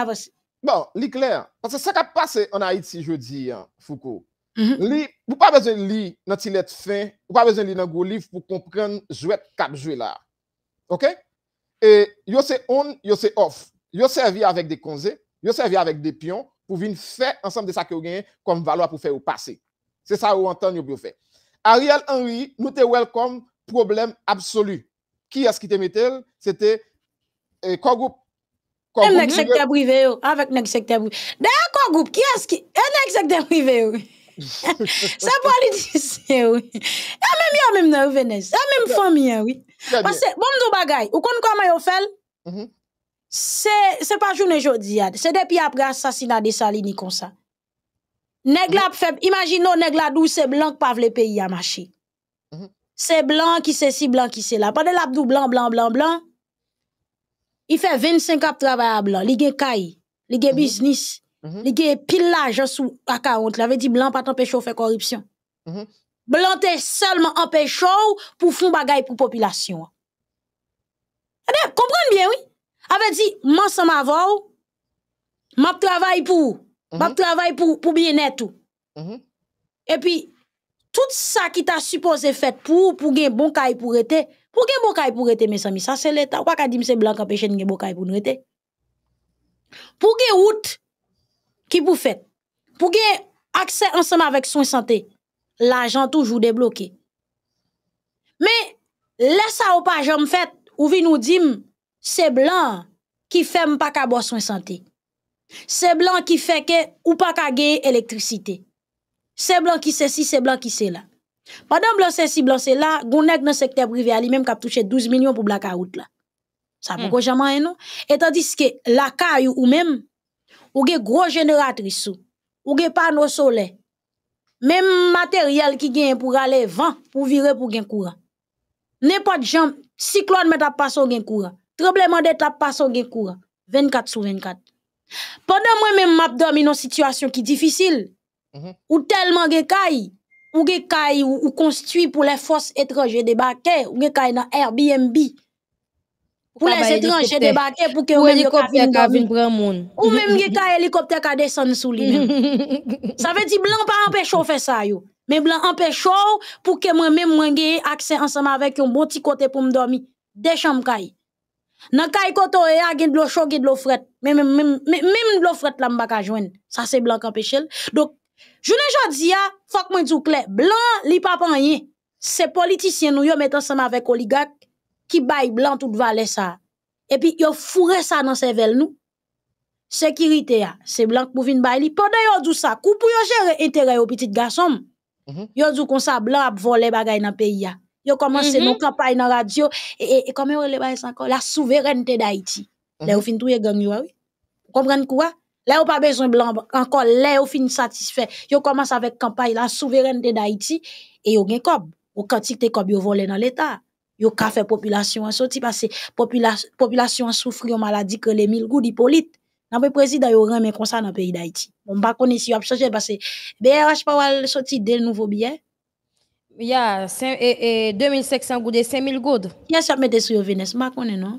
Bon, li clair. Parce que ça qui a passé en Haïti, je dis, Foucault. vous mhm. li, vous pas besoin de lire dans lettre fin, vous pas besoin de lire dans gros livre pour comprendre jouer kap joué là. OK? Et yo c'est on, yo c'est off. Yo servi avec des conseils, yo servi avec des pions pour venir faire ensemble de ça que vous avez comme valeur pour faire au passé. C'est ça que vous entendez, vous faire. Ariel Henry, nous te welcome, problème absolu. Qui est-ce qui te mette? C'était eh, Kogou un secteur privé, oh, avec un secteur privé. D'ailleurs, quoi, groupe, qui est-ce qui est un secteur privé? C'est politicien, oui. Et même, il y a même dans le Et même famille, hein, oui. Parce que, bon, nous, bagay, ou qu'on comment on fait? Mhm. C'est pas jour et jour, c'est depuis après assassinat de Salini comme ça. Negla mhm. fait, imaginez, Negla doux, c'est blanc qui parle pays à marcher. Mhm. C'est blanc qui c'est si blanc qui c'est là. Pendant l'abdou blanc, blanc, blanc, blanc il fait 25 ans de travail à blanc, il gagne caille, il un mhm. business, mhm. il gagne pile l'argent sous account. Il avait dit blanc pas t'empêcher de faire corruption. Mhm. Blanc est seulement empêché pour faire bagaille pour population. Eh Comprenez bien, oui. Il avait dit, moi, ça m'a je pour, je travaille pour, pour bien être. Et puis, tout ça qui t'a supposé faire pour, pour gagner bon caille pour être, Pouke bokay pou rete men sa mi sa se leta? Ou pa ka dim se blan ka pechen nge bokay pou nou rete? Pouke out ki pou fet? Pouke akse ansama vek son sante? La jan toujou deblokye. Me lesa ou pa jan m fet ou vi nou dim se blan ki fem pa ka bo son sante. Se blan ki feke ou pa ka ge elektrisite. Se blan ki se si, se blan ki se la. Madame Blancet, si c'est là, Goneg dans le secteur privé, elle même a touché 12 millions pour blackout là. Ça mm. pas jamais non? Et tandis que la caille ou même, ou gen gros génératrice ou, gen panneau solaire, même matériel qui gagne pour aller vent, pour virer pour gagner courant. N'importe qui, cyclone met à passer gagner courant. Tremblement de tap passe gagner courant. 24 sur 24. Pendant moi même m'a dans une situation qui est difficile, mm ou tellement de caille, ou kay ou, construit pour les forces étrangères débarquer, ou ge kay dans Airbnb. Pour les étrangers débarquer pour que ou ait hélicoptère ka vin Ou même ge kay hélicoptère qui descendre sous lui ça veut dire blanc pas empêcher faire ça yo. Mais blanc empêche pour que moi même moi accès ensemble avec un bon petit côté pour me dormir. Des chambres kay. Nan kay il y e, a gen de l'eau chaude, gen de l'eau frette. Même même même de l'eau frette là pas ka joindre. Ça c'est blanc empêcher. Donc je ne dis pas, je dis clair, blanc, li pas rien. C'est politiciens nous, qui met ensemble avec oligarque qui baille blanc tout valet ça. Et puis, ils fourre ça dans ces villes. nous. Sécurité, c'est blanc pour venir bailler. Pendant yon dit ça, coup pour gérer intérêt aux petits garçons. Ils ont mhm. Yon dit qu'on blanc a volé bagay dans le pays. Ya. Yon commence mm campagne nos campagnes dans la radio. Et, comment yon le encore? La souveraineté d'Haïti. Mm Là, tout gang Comprenez quoi? Là, on pas besoin blanc encore. Là, on finit satisfait. Yo commence avec campagne la souveraineté d'Haïti et yo gen cob. Ou quantité cob yo volé dans l'État. Yo ka fait population en sorti parce que population population souffre de maladie que les mille goud d'Hippolyte. Nan pe président yo remet comme ça dans pays d'Haïti. On pas si yo a changé parce que BRH pas wal sorti des nouveaux billets. Ya, yeah, 2500 goud et 5000 goud. Ya, a jamais mette sur Venez, ma connaît non?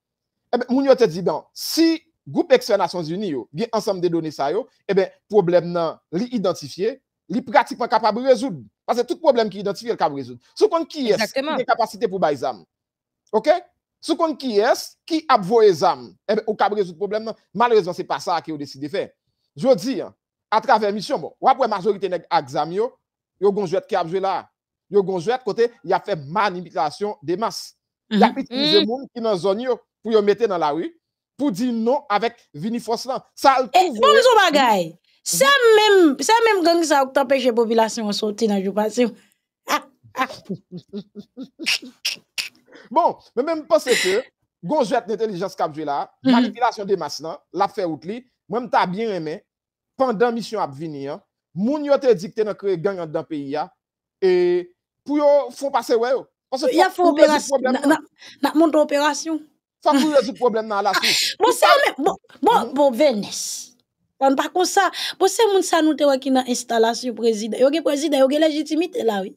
Eh moun yo te di, si Goup XFN yo, gen ansam de doni sa yo Ebe, eh problem nan, li identifiye Li pratikman kapab rezoud Pase tout problem ki identifiye, el kap rezoud Sou kon ki yes, ki ne kapasite pou ba exam Ok? Sou kon ki yes Ki ap vo exam Ebe, ou kap rezoud problem nan, malreseman se pa sa Ake yo deside fe. Jou di A traver mission, wapwe majorite nek A exam yo, yo gonjouet ki ap jwe la Yo gonjouet kote, ya fe Man imitasyon de mas Ya piti je moun ki nan zon yo pour yon mettre dans la rue, pour dire non avec Vini là. Ça le eh, trouve. Bon, bagay. Ça même, ça même gang ça a t'empêche la population de sortir dans le passé. bon, mais même parce que, gonjouette d'intelligence cap là, mhm. manipulation des masses là, la fait out li, même t'as bien aimé, pendant mission à venir, hein, moun yo te dicté dans créer gang dans pays hein, et pour yo, faut passer ouais. Parce que, il y a une opération. Nan, nan, nan, opération. Fakou yon sou problem nan la sou. Bo, hmm? venes. Par kon sa, bo se moun sanoute wakina instalasyon prezident, yon gen prezident, yon gen legitimite la, oui.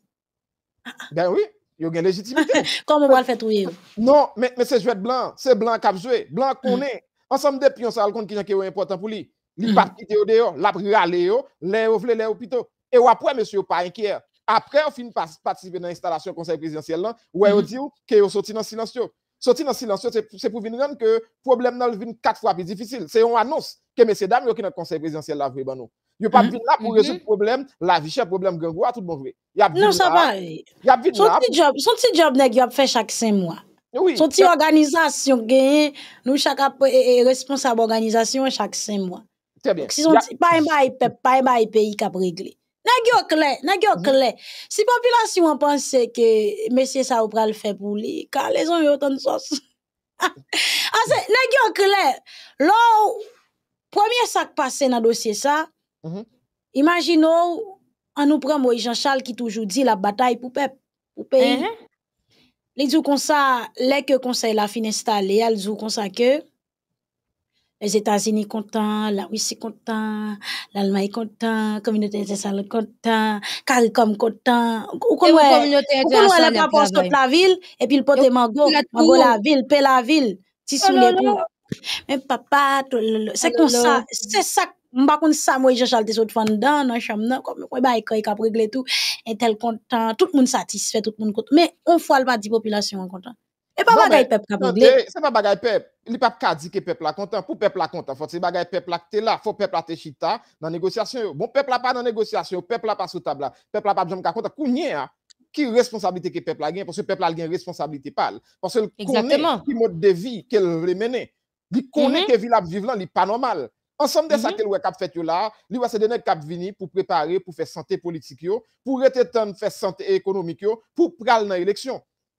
Ah, ah. Ben oui, yon gen legitimite. Koman wal fet wye yo? Non, men se jwet blan, se blan kapjwe, blan konen. Ansemde, piyon sa al konde ki jan ke yo important pou li. Li patrite yo deyo, la priya le yo, le yo vle, le yo pito. E wapwen, monsi, yo par enkier. Apre, yo fin patisive nan instalasyon konsey presidensyel lan, wè yo diyo, ke yo soti nan silansyo. Sonti nan silansyon, se pou vin ryan ke problem nan vin kak fwa pi difisil. Se yon anons, ke mese dam yo ki nan konsey prezidentsel la vwe ban nou. Yo pa mm-hmm. vin mm-hmm. la pou rezout problem, la vichè problem gen gwa, tout bon vwe. Yab vin la. Sonti job nek yo ap fe chak sen mwa. Sonti organizasyon gen, nou chak ap eh, eh, eh, responsab organizasyon chak sen mwa. Sonti pa e bay peyi kap regle. Na yo clair, na pas mm-hmm. clair. Si la population pense que monsieur ça ou pral faire pour lui, car les gens yo tant sauce. ah c'est na clair. Là premier sac passé dans le dossier ça. Mm-hmm. Imaginons on nous prend Moïse Jean-Charles qui toujours dit la bataille pour peuple, pour pays. Mm-hmm. Les dit comme ça, les que conseil la fin installé, elle dit comme ça que Etatsini kontan, la Ouissi kontan, l'Alma yi kontan, Komunite Yonsel kontan, Kalkom kontan, ou kon wè, ou kon wè lè paponsot la vil, epi l'potè man go, man go la vil, pe la vil, ti sou lè bil. Men papat, lolo, se kon sa, se sa, mba kon sa mwe jè salte sou tvan dan, nan chanm nan, kon mwen baye koy, kap rigle tou, etel kontan, tout moun satisfe, tout moun kontan. Men, on fwal pa di populasyon kontan. E pa non, bagay pep ka pou non, bile. Eh, se pa bagay pep, li pep ka di ke pep la kontan. Pou pep la kontan, fote se bagay pep la kte la, fote pep la te chita nan negosyasyon yo. Bon, pep la pa nan negosyasyon, pep la pa sou tabla, pep la pa jom ka kontan, kou nye a ki responsabilite ke pep la gen, pou se pep la gen responsabilite pal. Pou se l konen ki mode de vi ke l remene. Li konen mhm. ke vilap vive lan, li pa normal. Ansem de sa mhm. ke l wè kap fet yo la, li wè se denè kap vini pou prepare, pou fè sante politik yo, pou rete ton fè sante ekonomik yo,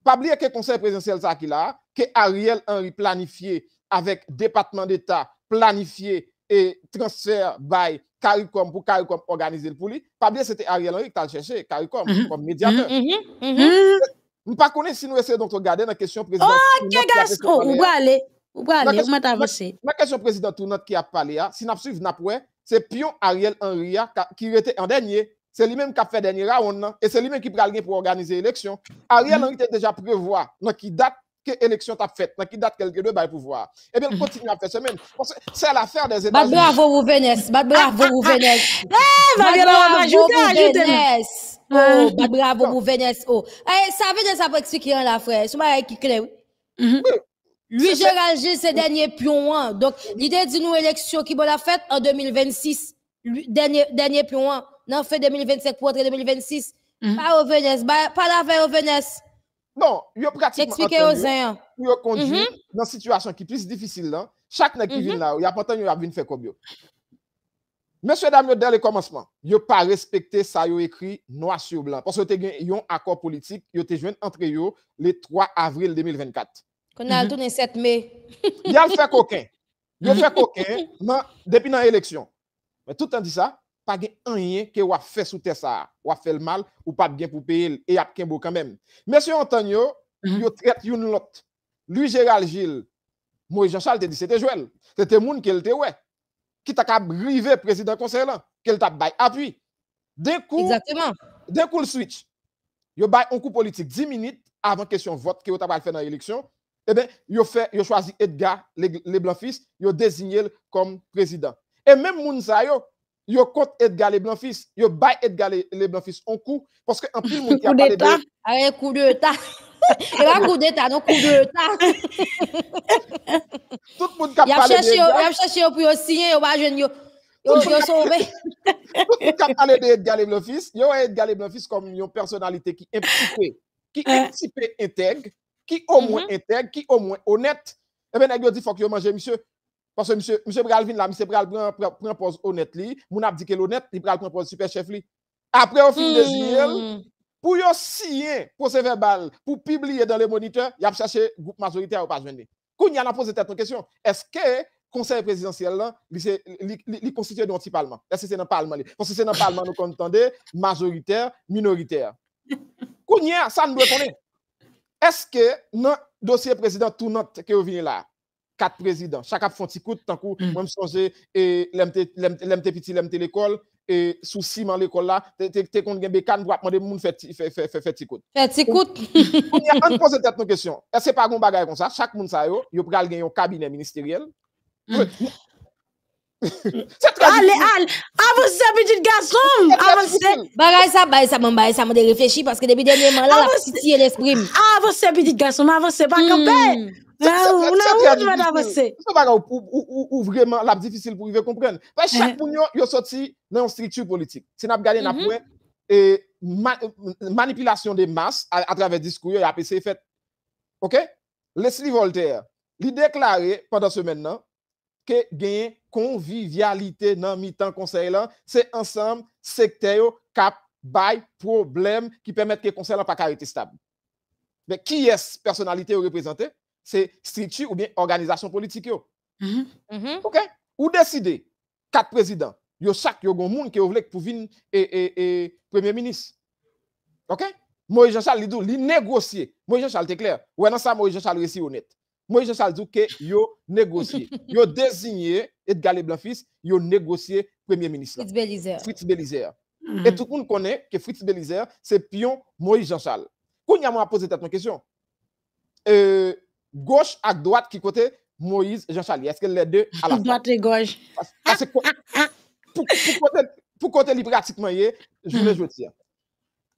Pas oublier que le conseil présidentiel ça qui là, que Ariel Henry planifié avec département d'État planifié et transfert by CARICOM pour CARICOM organiser le lui. Pas c'était Ariel Henry qui a cherché CARICOM mhm. comme médiateur. Mm ne sais pas si nous essayons de regarder la question présidentielle. Oh, quel gascon! Vous allez, vous allez, vous avancer. Ma question présidentielle qui a parlé, hein, si nous suivons, c'est Pion Ariel Henry hein, qui était en dernier c'est lui-même qui a fait dernier round, et c'est lui-même qui prend le pour organiser l'élection. Ariel Henry était déjà prévoir dans qui date que l'élection t'a faite, dans qui date quelques deux bail pouvoir. Et eh bien, mm. continue à faire semaine. C'est l'affaire des États-Unis. Bravo, venez. Ah, bravo, vous ah, ah. Eh, bravo, ajouter Oh, bravo, vous Oh. Eh, ça veut dire ça pour expliquer l'a frère. Mhm. C'est moi qui oui. Lui, j'ai rangé ces dernier pion. Hein. Donc, l'idée d'une élection qui va la faire en 2026 dernier, dernier plus loin, dans fin 2025 pour entrer 2026. Mhm. pas au Pas pas la veille Venice Non, yo pratiquement Expliquez aux uns. il conduit dans situation qui plus difficile là. Hein. Chaque nèg qui vient mhm. là, y a pourtant y a faire comme Monsieur dame dans dès le commencement, a pas respecté ça a écrit noir sur blanc parce que y ont un accord politique, ont été joint entre eux le 3 avril 2024. Qu'on a le mhm. 7 mai. y a fait coquin. a fait coquin depuis l'élection. Mais tout en disant ça, pas de rien que vous a fait sous terre ça. Vous a fait le mal ou pas de bien pour payer et vous avez quand même. Monsieur Antonio, il mhm. a traitez une autre. Lui, Gérald Gilles, moi, Jean-Charles, te dit c'était Joël. C'était moun qui était ouais. Qui t'a qu'à le président conseil là. Qu'elle t'a bâillé appui. D'un coup, d'un coup le switch. Vous avez un coup politique 10 minutes avant que question vote que vous avez faire dans l'élection. Eh bien, il a choisi Edgar, le blanc-fils, a désigné comme président. Et même Mounsa, yo, yo contre Edgar Leblanc-Fils, yo bat Edgar Leblanc-Fils en coup, parce qu'en plus, monde qui a parlé de... Ah coup d'état, Et pas coup d'état, non coup d'état. Tout le monde qui a parlé de... a cherché pour signer, pas jeune, Yo Tout le monde qui a parlé de Edgar Leblanc-Fils, yo Edgar blanc fils comme une personnalité qui est qui est un petit intègre, qui au mhm. moins intègre, qui au moins honnête. Et eh bien, il dit, faut que yo mange, monsieur. Paswa msè bral vin la, msè bral pranpoz honet li, moun ap di ke l'honet, li bral pranpoz superchef li. Apre o film desi hmm. yel, pou yo siye, pou se verbal, pou pibliye dan le monitor, yap chache goup majoritè ou paswen li. Koun ya nan pose tet an kesyon, eske konser prezidentiel la, li konstituye don ti palman? Eske se nan palman li, konser se nan palman nou kontande, majoritè, minoritè. Koun ya, sa nou bretoni, eske nan dosye prezident tout not ke yo vin la? quatre présidents. Chaque font petit tant que mm. moi, je et l'MT petit, l'école, et sous l'école là, t'es contre bécane vous fait fait petit coup. petit coup. On pose nos questions. Est-ce pas un bagaille comme ça? Chaque monde ça, yo, yo un cabinet ministériel. Mm. Allez, allez, avancez, petit garçon, avancez. sa ça, comme ça, ça, m'en parce que depuis dernièrement là, la petite elle exprime. petit garçon, avancez, pas mm. camper ou vraiment la difficile pour y comprendre. Parce chaque eh. moun y sorti dans une structure politique. Si nous regardons mhm. et manipulation des masses à travers discours, il a fait. OK? Leslie Voltaire, il déclaré pendant ce maintenant que gain convivialité dans le conseil. C'est ensemble, secteur, cap, bail, problème qui permettent que le conseil pas carité stable. Mais qui est-ce personnalité représentée? c'est structure ou bien organisation politique. Mm-hmm. Mm-hmm. OK? Ou décider, quatre présidents, yo chaque yo gon moun qui pour venir et, et, e, premier ministre. OK? Moïse Jean-Charles il dit il négocie Moïse Jean-Charles c'est clair. Ou non ça Moïse Jean-Charles réussit honnête. Moïse Jean-Charles dit que yo négocier. yo désigné Edgar Leblanc-Fils, yo négocier premier ministre. Fritz Belizer. Fritz Belizer. Mm-hmm. Et tout le monde connaît que Fritz Belizer, c'est pion Moïse Jean-Charles. Quand y a moi posé cette question, euh, gauche à droite qui côté Moïse Jean charles est-ce que les deux à la droite et gauche parce pour côté pour côté pratiquement je le hmm. je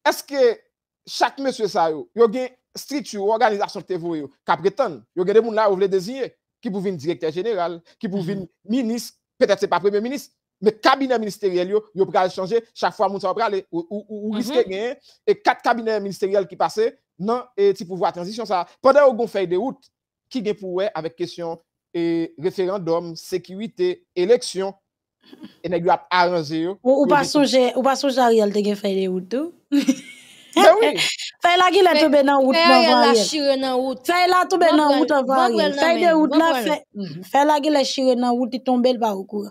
est-ce que chaque monsieur ça yo yo une structure organisation te voye ka prétend yo des gens là vous voulez désirer qui pour venir directeur général qui pour venir hmm. ministre peut-être ce n'est pas premier ministre Me kabiner ministeryel yo, yo pral chanje, chak fwa moun sa pral, ou riske gen, e kat kabiner ministeryel ki pase, nan ti pou vwa transisyon sa. Pwede ou gon fèy de wout, ki gen pou wè, avèk kesyon, e referandom, sekwite, eleksyon, enèk yo ap aranje yo. Ou pa soujè, ou pa soujè a riyal te gen fèy de wout ou? Mè wè! Fèy la ki lè chire nan wout nan vwa riyal. Fèy la chire nan wout. Fèy la chire nan wout nan vwa riyal. Fèy de wout nan fèy, fèy la ki lè chire nan wout, fèy la chire nan w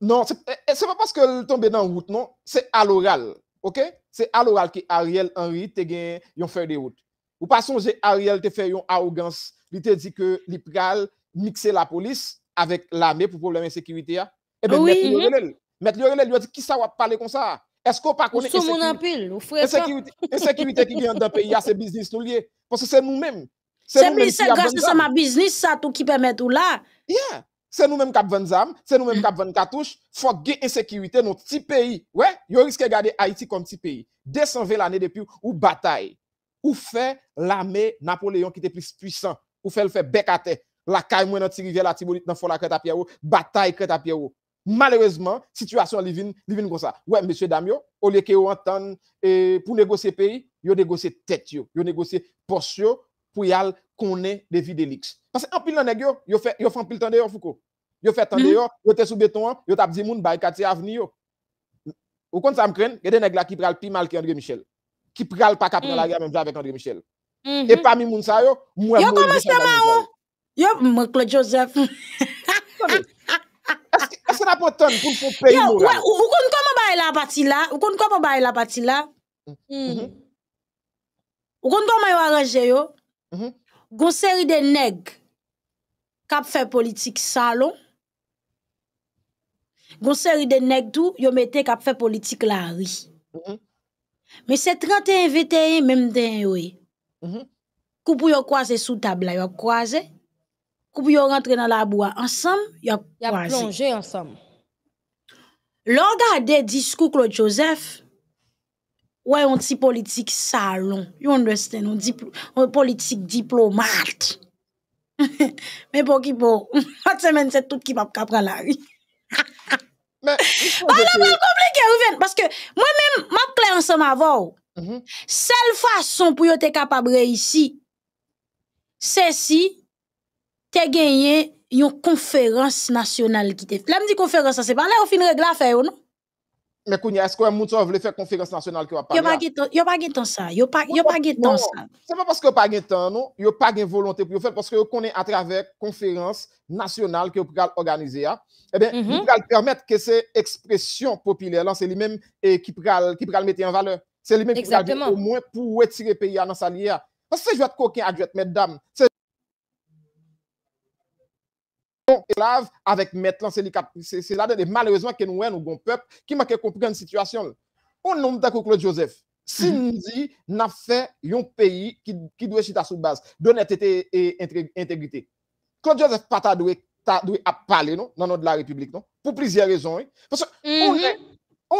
Non, ce n'est eh, eh, pas parce qu'elle tombe dans la route, non. C'est à l'oral. OK? C'est à l'oral que Ariel Henry te gagne, yon fait des routes. Ou pas songer Ariel te fait une arrogance. Il te dit que l'IPRAL mixait la police avec l'armée pour problème de sécurité. Et eh bien, oui. Mettre Lionel, lui a dit qui ça va parler comme ça? Est-ce qu'on ne connaît Sous mon empile, ou frère. sécurité qui vient d'un pays, c'est business nous lié. Parce que c'est nous-mêmes. C'est grâce à ma business, ça, tout qui permet tout là. Yeah c'est nous-mêmes qui avons des armes, c'est nous-mêmes mm. qui avons des cartouches. Il faut que l'insécurité insécurité petit pays. Ouais, vous risquez de garder Haïti comme petit pays. 220 l'année depuis ou bataille. Ou fait l'armée Napoléon qui était plus puissant. Ou fait le fait bec à terre. La caille moins dans rivière, la Tibolite dans la crête à pierre, bataille crête à pierre. Malheureusement, situation est comme ça. Ouais, monsieur Damio, au lieu que vous entendez pour négocier pays, vous négociez tête, vous négociez portion pour y aller konen de vi deliks. Pase anpil aneg yo, yo fè anpil tan de yo foukou. Hmm. Yo fè tan de yo, yo te soubeton an, yo tap di moun bayi kati avni yo. Ou kon sa mkren, gede neg la ki pral pi mal ki André Michel. Ki hmm. pral pa kap nan la gè mèm javèk André Michel. E pa mi moun sa yo, mwen moun... Yo kama seman yo? Yo mwen klo Joseph. Eske na pou ton koun pou pey yo la? Ou kon kama bayi la pati la? Ou kon kama bayi la pati la? Ou kon kama yo a reje yo? Gon série de nèg kap fè politique salon. Gon de nèg tout, yo mettait kap fè politique la ri. Mais c'est 31 21 même temps oui. Mhm. Kou pou yo croiser sous table il yo croiser. Kou pou rentrer dans la boue ensemble, yo y a plongé ensemble. L'on garde discours Claude Joseph Ouais, on dit politique salon. You understand? On dit politique diplomate. Mais pour qui bon? Cette semaine, c'est tout qui va prendre la rue. Ah, là, c'est compliqué, Parce que moi-même, m'a clair ensemble avant. Oh. Mm-hmm. Seule façon pour être capable de réussir, c'est si tu gagné une conférence nationale qui te Là, me dit conférence, c'est pas là, on finit régler ou oh, non? Mè kounye, eskwen moun sou wè fè konferans nasyonal ki wè pa lè? Yo pa gen ton sa, yo pa gen ton sa. Se mè paske yo pa gen ton nou, yo pa gen non, non, non, volonté pou yo fè, paske yo konen a traver konferans nasyonal ki yo pral organize a, e eh ben, yo mhm. pral permèt ke se ekspresyon popilè lan, se li eh, mèm ki pral mette yon valeur. Se li mèm ki pral get ou mwen pou wè tire pe yon nan sa liye a. Pas se jwèt kouken a jwèt, mèdame. Av, avèk mèt lan, sè li kap, sè la dè, dè malèrezman kè nou wè nou goun pèp, ki mè kè komprè nè situasyon lè. O nom dè kou Claude Joseph, si mhm. nou di nan fè yon peyi ki dwe chita soubaz, donè tè tè e integrité. Claude Joseph pata dwe, dwe ap pale, non, nanon dè la republik, non, pou plizè rezon, mhm. e. Pè se, onè,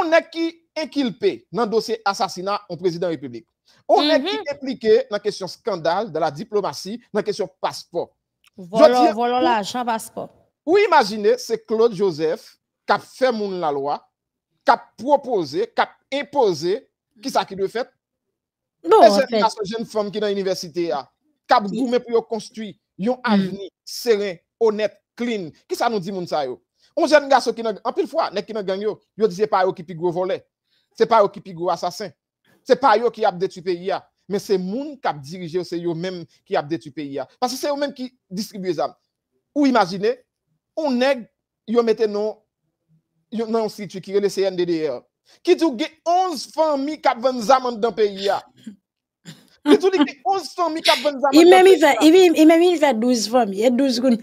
onè ki enkilpè nan dosè asasina an prezident republik. Onè ki enklikè nan kesyon skandal, nan la diplomasy, nan kesyon pasport. Volant l'argent, passeport. Ou imaginez, c'est Claude Joseph qui a fait moun la loi, qui a proposé, qui a imposé, qui ça qui le fait. Non, c'est une jeune femme qui est dans l'université, qui a construit construire un mm. avenir serein, honnête, clean. Qui ça nous dit, moun sa yo? Un jeune garçon qui n'a en pile fois, n'est qui n'a gagné, yo disait pas yo qui pi gros C'est pas yo qui pi assassin. C'est pas yo qui a détruit pays mais c'est moun qui a dirigé, c'est eux-mêmes qui a détruit le pays. Parce que c'est eux-mêmes qui distribuent ça. Ou imaginez, on nègre, yo mettent non, non, structure qui est le CNDDR, qui dit que 11 familles qui ont vendu dans le pays. Il dit que 11 familles qui ont vendu dans le Il même il fait 12 familles, et 12 gounaliers.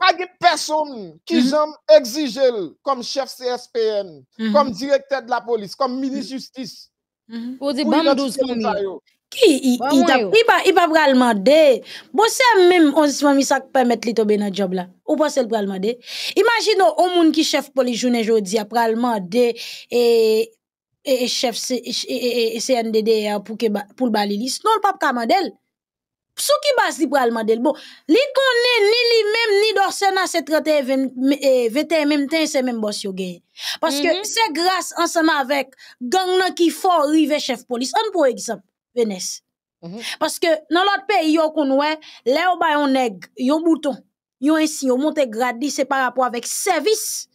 Pas de personne qui mm-hmm. j'aime exiger comme chef CSPN, mm-hmm. comme directeur de la police, comme ministre de justice. Mm-hmm. Ou dit, bon, 12 familles qui il il t'a il pas va le demander bon c'est même on se famille ça permettre lui tomber dans job là ou pas c'est le va le demander imagine un monde qui chef police journée aujourd'hui a va le demander et et chef CNDD pour que pour le balili non le pape commander sou qui base li pral mandel bon li konnen ni lui même ni dorsena c'est et 21 même temps c'est même boss yo gagne parce que mhm. c'est grâce ensemble avec gang nan qui faut rive chef police on pour exemple Mm-hmm. Parce que dans l'autre pays, yon y a lè ou ba yon neg, bouton, yon ensi, yon monte c'est par rapport avec service,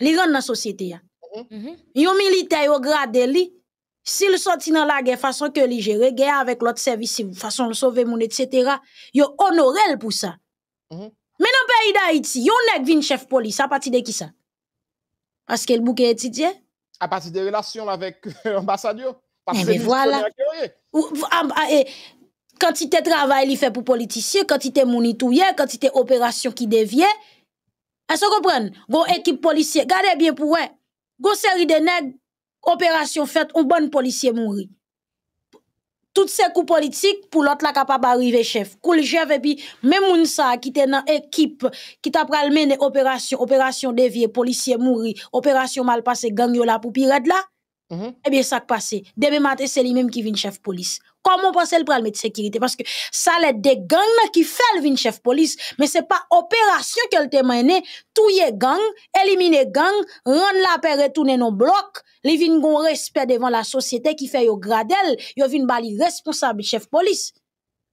li rend dans la société. Mm-hmm. Mm-hmm. Yon militaire, yon gradé li, s'il sorti dans la guerre, façon que li gère, guerre avec l'autre service, façon le sauver moun, etc., yon honorel pour ça. Mais dans le pays d'Haïti, yon neg vin chef police, à partir de qui ça? Parce qu'elle bouque étudiant? À partir des relations avec l'ambassadeur. Mais eh ben voilà. kantite ah, ah, eh, travay li fe pou politisye, kantite mouni touye, kantite operasyon ki devye, an se kompren, gwo ekip polisye, gade bien pou wè, gwo seri denè, operasyon fet, un bon polisye moun ri. Tout se kou politik, pou lot la kapaba rive chef. Kou li jeve bi, men moun sa, ki te nan ekip, ki ta pral mène operasyon, operasyon devye, polisye moun ri, operasyon mal pase, gangyo la pou pi red la, Mhm. Eh bien, ça qui passe. Demain matin, c'est lui-même qui vient chef police. Comment pensez-vous problème de sécurité? Parce que ça, les des gangs qui fait le chef police. Mais c'est pas opération qu'elle t'a mené. les gang, éliminer gang, rendre la paix retourner nos blocs. Les vin ont respect devant la société qui fait yo gradel. Yo vin bali responsable chef police.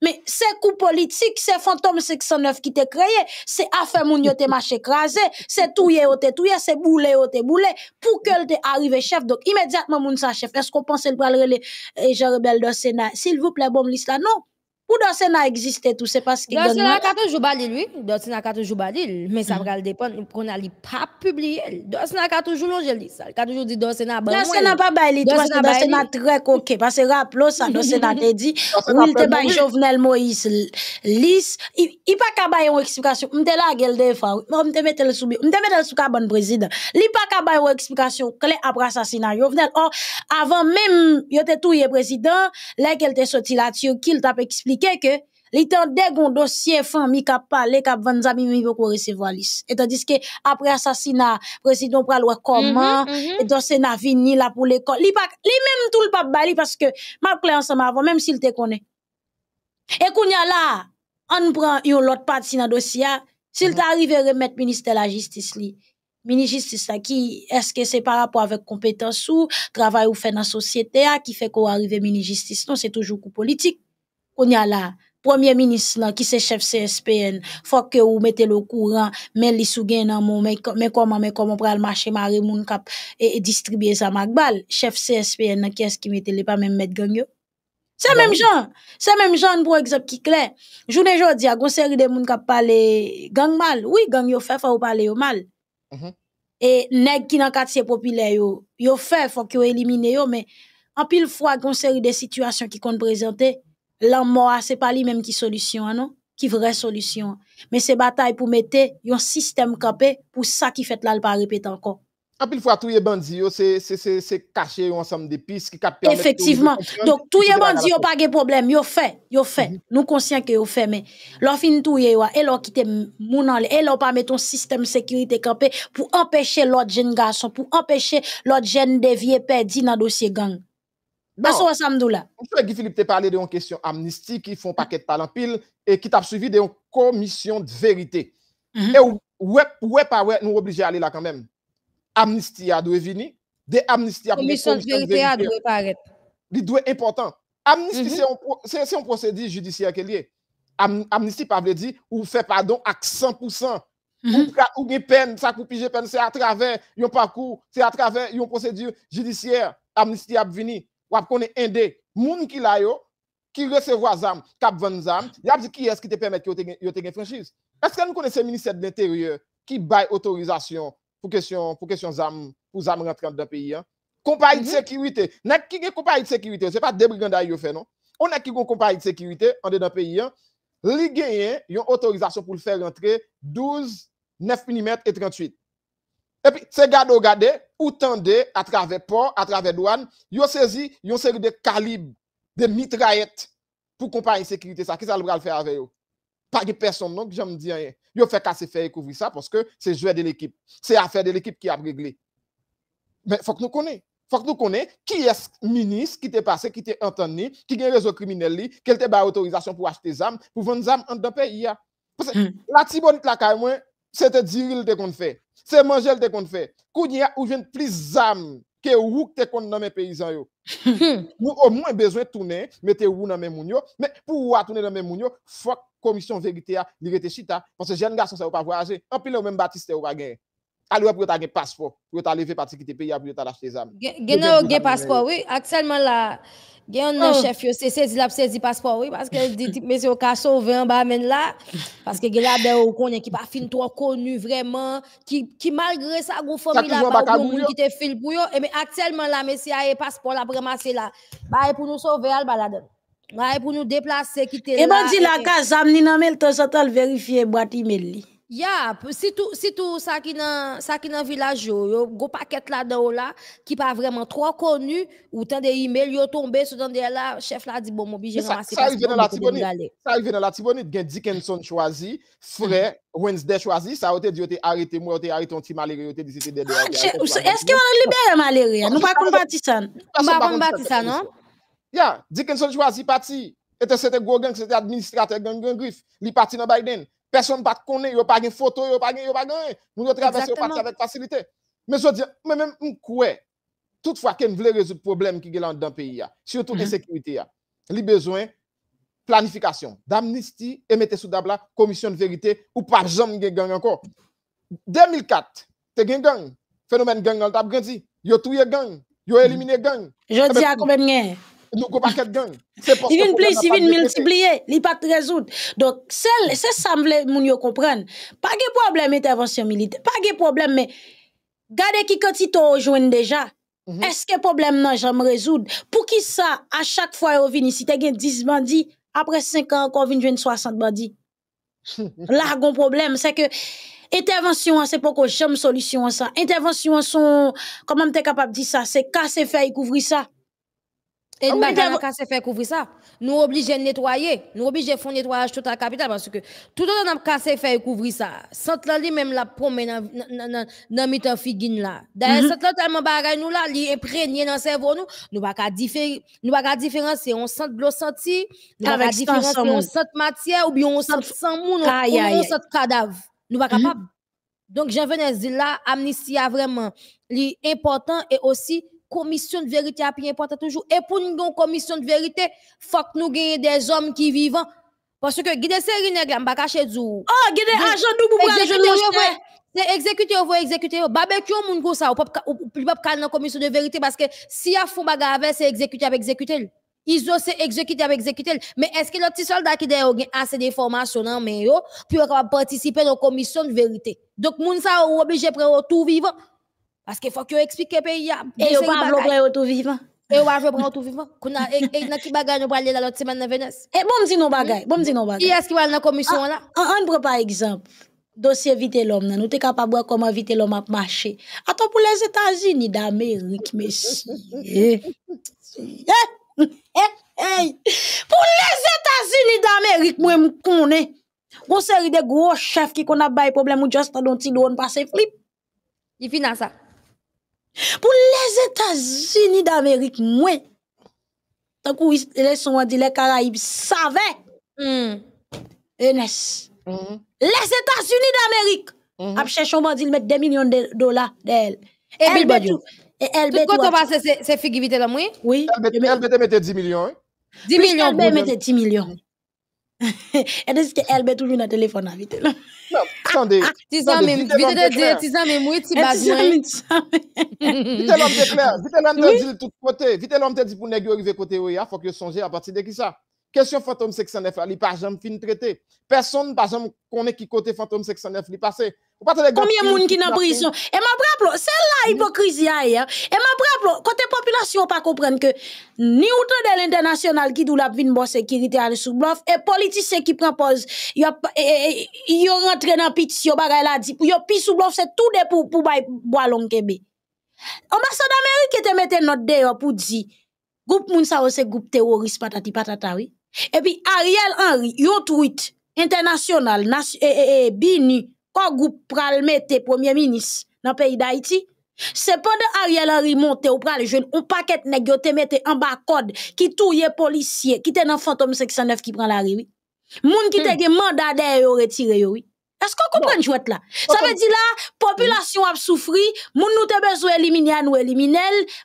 Mais c'est coup politique, c'est fantôme 609 qui t'est créé, c'est affaire moun yo te marché écrasé, c'est yé ou te yé, c'est boulé ou te boulé, pour que te arrive chef. Donc, immédiatement moun sa chef, est-ce qu'on pense le pral les eh, Jean Rebelle le Sénat? S'il vous plaît, bon, là, non. Ou danser n'a existé tout, c'est parce que... Danser n'a pas toujours bali, lui. Danser n'a pas toujours bali, mais ça mm. va dépendre qu'on a pas publié. Danser n'a pas toujours longé, lui. Ça a toujours dit danser n'a pas... Danser n'a pas bali, parce que n'a très coquet. Parce que rappelons ça, danser n'a dit, Oui, il te baille Jovenel Moïse Lis. Il pas qu'à bailler une explication. M'te la gueule des fois, m'te mette le soubi, m'te mette le sous cabane président. Il pas qu'à bailler une explication clé après assassinat Jovenel. Or, avant même, il était tout président, là qu'elle était sorti là-dessus, qu'il t'a expliqué que L'étendue d'un dossier famille qui a parlé, qui a vendu à mimi pour recevoir l'is. Et tandis que après assassinat, président pral comment, mhm, mhm. et donc c'est na vini là pour l'école. Li pas, li même tout le pas bali parce que, ma ensemble avant, même s'il te connaît. Et qu'on y a là, on prend une autre partie dans dossier, s'il t'arrive à remettre ministère de la justice li. Ministre justice qui, est-ce que c'est par rapport avec compétences ou travail ou fait dans la société qui fait qu'on arrive ministre justice? Non, c'est toujours coup politique qu'on Premier ministre qui ki se chef CSPN, Faut que ou mette le courant, mais li sou gen nan mais mais comment, mais comment pral mache mare moun kap et e distribuer sa makbal. Chef CSPN nan ki qui mette li pa men met ganyo. Se C'est même jan, se même jan pour exemple ki clair. Jounen jodi a gonseri de moun kap parle gang mal. Oui, gang yo fe faut ou yo mal. Mm -hmm. E ki nan katse populaire, yo, yo fe que yo elimine yo, men en pile fois gonseri de situation ki kon prezente, lan mwa se pa li menm ki solusyon anon, ki vre solusyon anon. Men se batay pou mette yon sistem kapè pou sa ki fèt lal pa repèt ankon. Anpil fwa touye bandzi yo se kache yon ansam depis ki kapè anmèk touye bandzi. Efektivman, touye bandzi yo pa ge problem, yo fè, yo fè, mhm. nou konsyen ke yo fè men. Lò fin touye yo a, e lò ki te mounan le, e lò pa metton sistem sekurite kapè pou empèche lò djen gason, pou empèche lò djen devye pè di nan dosye gang. Baso on fait Guy Philippe t'a parlé d'une question amnistie qui font paquet de talent pile et qui t'a suivi d'une commission de vérité. Mm Et ouais, ouais, pas ouais, nous obligés à aller là quand même. Amnistie a dû venir. Des amnisties a Commission de vérité a dû paraître. Il doit important. Amnistie, mm c'est un procédé judiciaire qui est lié. amnistie, pas veut dire, ou fait pardon à 100%. Ou, mhm. peine, ça coupe peine, c'est à travers un parcours, c'est à travers une procédure judiciaire. Amnistie a venir wap konen indé, moun ki la yo, ki recevwa zam, kap van zam, yap di ki es qui te permette yo te gen, franchise? franchise. que nous connaissons se ministère de l'intérieur ki bay otorizasyon pou kesyon, pou kesyon zam, pou zam rentrant hein? de peyi an? Kompany mm -hmm. de sekirite, nek ki gen kompany de sekirite, se pa debriganday yo fe non? On nek ki gen compagnie de sécurité an de pays peyi an, li genyen yon otorizasyon pou faire rentre 12, 9 mm et 38. Et puis, ces gars regardez, ou tendez à travers port, à travers douane, ils ont saisi ont série de calibres, de mitraillettes pour compagnie sécurité. Ça, qu'est-ce qu'ils faire avec eux? Pas de personne, donc, j'aime dire rien. Ils ont fait casser faire découvrir couvrir ça parce que c'est joueur de l'équipe. C'est affaire de l'équipe qui a réglé. Mais il faut que nous connaissions. Il faut que nous connaissions qui est ministre qui est passé, qui t'est entendu, qui a un réseau criminel, qui a autorisation pour acheter des armes, pour vendre des armes dans le pays. Hein. Parce que hmm. la tibonite, la moi, c'est des diril te qu'on fait, c'est manger te qu'on fait. y ou jeune plus âme que ou que te qu'on nomme paysan yo. ou au moins besoin tourner, mettez ou dans mes moun mais pour ou tourner dans mes moun il faut commission vérité a, li rete chita parce que jeune garçon ça va pas voyager. En pile ou même Baptiste ou pas gagner alors pour ta un passeport, pour t'as levé parti qui te paye, pour t'as acheté des armes. Genan un passeport, oui. Actuellement là, gen un oh. chef yo c'est saisi la saisi passeport, oui, parce que dit mais au cas sauvé en bas men là parce que gen là des au qui pas fin trop connu vraiment qui qui malgré ça gros famille là pas qui te file pour yo et mais actuellement là monsieur a passeport là ramasser là. Bah pour nous sauver al balade. Bah pour nous déplacer quitter là. Et ben dit la case amni nan mel temps ça vérifier boîte email Ya, si tout, si tout ça qui dans ça qui dans village yo, go paquet là dedans là qui pas vraiment trop connu ou tant des emails yo tomber sous dans là chef là dit bon mon bijé ramasser ça vient dans la Tibonite. Ça vient dans la Tibonite, gain Dickinson choisi, frais mhm. Wednesday choisi, ça a été dit été arrêté, moi été arrêté un petit malheureux, été dit c'était dedans. Est-ce que on libère malheureux hein? Nous pas comme ça On va pas ça non Ya, Dickinson choisi parti. Et c'était gros gang, c'était administrateur gang gang griffe, il parti dans Biden. Personne ne connaît, il n'y a pas de photo, il n'y a pas de Nous traversons avec facilité. Mais je dis, mais même, je crois, toutefois, qu'on veut résoudre le problème qui est dans le pays, surtout mhm. sécurité, il a besoin planification, d'amnistie, et mettre sous la commission de vérité, ou pas de gang encore. 2004, tu gen gang, phénomène gang, tu t'a grandi, tu gang, tu éliminer éliminé gang. Je eh ben, dis à combien de nous pas de gang. Il vient plus, il vient multiplier, il pas résoudre. Donc c'est ça que moun comprendre. Pas de problème intervention militaire, pas de problème mais regardez qui quantité rejoindre déjà. Mhm. Est-ce que problème n'a jamais résoudre Pour qui ça à chaque fois revient ici, si vous avez 10 bandits après 5 ans encore vinn 60 bandits. Là le problème c'est que l'intervention, c'est pas que ko une solution an ça. comment an capable de dire ça? ça? C'est casser, faire, couvrir ça? Et nous ah avons fait couvrir ça. Nous obligés de nettoyer. Nous obligés de faire nettoyage tout à la capitale parce que tout le monde a fait couvrir ça. Sans là, même la promène dans dans mitan figuine là. D'ailleurs, mhm. centre tellement bagay nous là, li imprégné dans cerveau nous, nous pas nous pas différencier on sent de l'eau senti, on pas on sent matière ou bien on sent sans moun, on sent cadavre. Nous pas mhm. capable. Donc, j'en venais là, amnistie a vraiment important et aussi commission de vérité à plus toujours. Et pour nous, une commission de vérité, faut que nous gagnions des hommes qui vivent. Parce que guider série nègre, m'a caché du. Oh, guider agent nous pour agent C'est exécuter, vous exécuter. Barbecue, moun go ça, ou pas pas dans commission de vérité parce que si a fond bagarre avec c'est exécuter avec exécuter. ont c'est exécuter avec exécuter. Mais est-ce que notre soldat soldat qui a assez de formation dans yo capable participer dans la commission de vérité? Donc, moun ça obligé de tout vivant parce Paske fòk yo eksplike pe ya. Et yo pa avlopre yo tou vivan. E yo pa avlopre yo tou vivan. Kou qui bagage bagay nou aller la semaine à Venise. Et bon bom di bon, bon bom di bagage. Ah, bagay. Ki eski dans nan komisyon la? An ah, pre par exemple, dossier vite l'homme nous t'es capable voir comment vite l'homme a marché attends pour les États-Unis d'Amérique monsieur eh. eh, eh. pour les États-Unis d'Amérique moi me connais on série de gros chefs qui qu'on a bail problème ou un petit drone passer flip il finit ça pour les États-Unis d'Amérique, moins. Tant les Caraïbes savaient. Hmm. Mhm. Les États-Unis d'Amérique. ils mhm. ont cherché un mettre 2 millions de dollars d'elle. Et elle tout. Et elle tu tout. c'est c'est figurité là, oui? Oui. Elle peut elle 10 millions. 10 hein. millions. Elle mettre 10 millions. Elle que elle qu'Elle elbe toujours à téléphone, à ah, vite là. Vite san eh, dit vite de de, tu Vite l'homme te dit vite te tout côté. vite l'om te di pour negyo côté il faut que à de qui ça. Question fantôme 609 là, il pas jamais fin traité. Personne pas jamais connaît qui côté fantôme 69, il passé. Combien de monde qui dans prison Et m'a rappelé, c'est là mm. hypocrisie hier. Hein. Et m'a rappelé, côté population pas comprendre que ni autant de l'international qui dou la vin bon sécurité à sous bluff et politicien qui prend pause, yo yo rentre dans petit bagay la dit, yo pi sous bluff c'est tout des pour pour bois long kebe. Ambassade Amérique te mette note dehors pour dire groupe moun sa c'est groupe terroriste patati patata oui. E pi Ariel Henry yot wite Internasyonal eh, eh, eh, Bini kog ou pral mette Premier Minis nan peyi da iti Se pa de Ariel Henry monte Ou pral jen ou paket negyo te mette An ba kod ki touye polisye Ki ten an fantom 609 ki pran lari Moun ki hmm. ten gen mandade yo retire yo wite Est-ce qu'on comprend une chouette là? Ça veut dire là, population a souffri, moun nous te besoin éliminer, nous éliminer,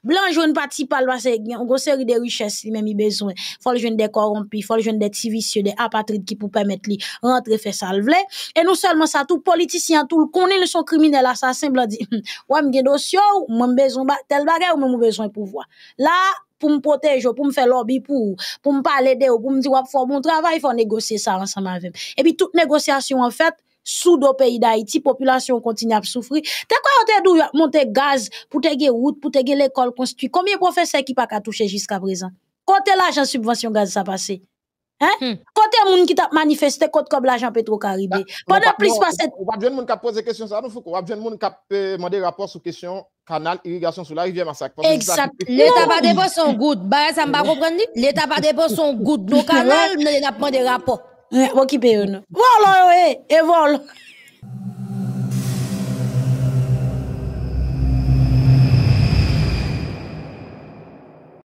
blanc jaune parti pal, parce que yon gros série de richesses li même y besoin. Faut le des corrompus, faut le des tivisieux, des apatrides qui pour permettre li rentrer faire ça le Et non seulement ça, tout politicien, tout le connaît le son criminel assassin, blanc dit, hum, hum, ouais, m'gen dossier, mon besoin tel bagay ou m'en besoin pouvoir. Là, pour me protéger, pour me faire lobby, pour pour me parler d'eux, pour me dire, faut bon travail, faut négocier ça ensemble avec Et puis, toute négociation, en fait, sous do pays d'Haïti, population continue à souffrir. T'es quoi, t'es d'où monter gaz pour te route, pour te l'école construite? Combien de professeurs qui pas qu'à toucher jusqu'à présent? Côté l'argent subvention gaz ça passé. Hein? Hmm. Côté moun qui t'a manifesté contre comme l'argent Petro-Caribé. Bah, Pendant plus passé. On va bien moun qui a posé question ça nous faut qu'on va bien moun qui a euh, demandé rapport sur question canal irrigation sur la rivière Massacre. Exact. L'État va sont son goutte. Bah ça m'a comprendre. L'État va son goutte. Nos canal, n'a pas de rapport. E, wak ibe yon. Walo yo e, e walo.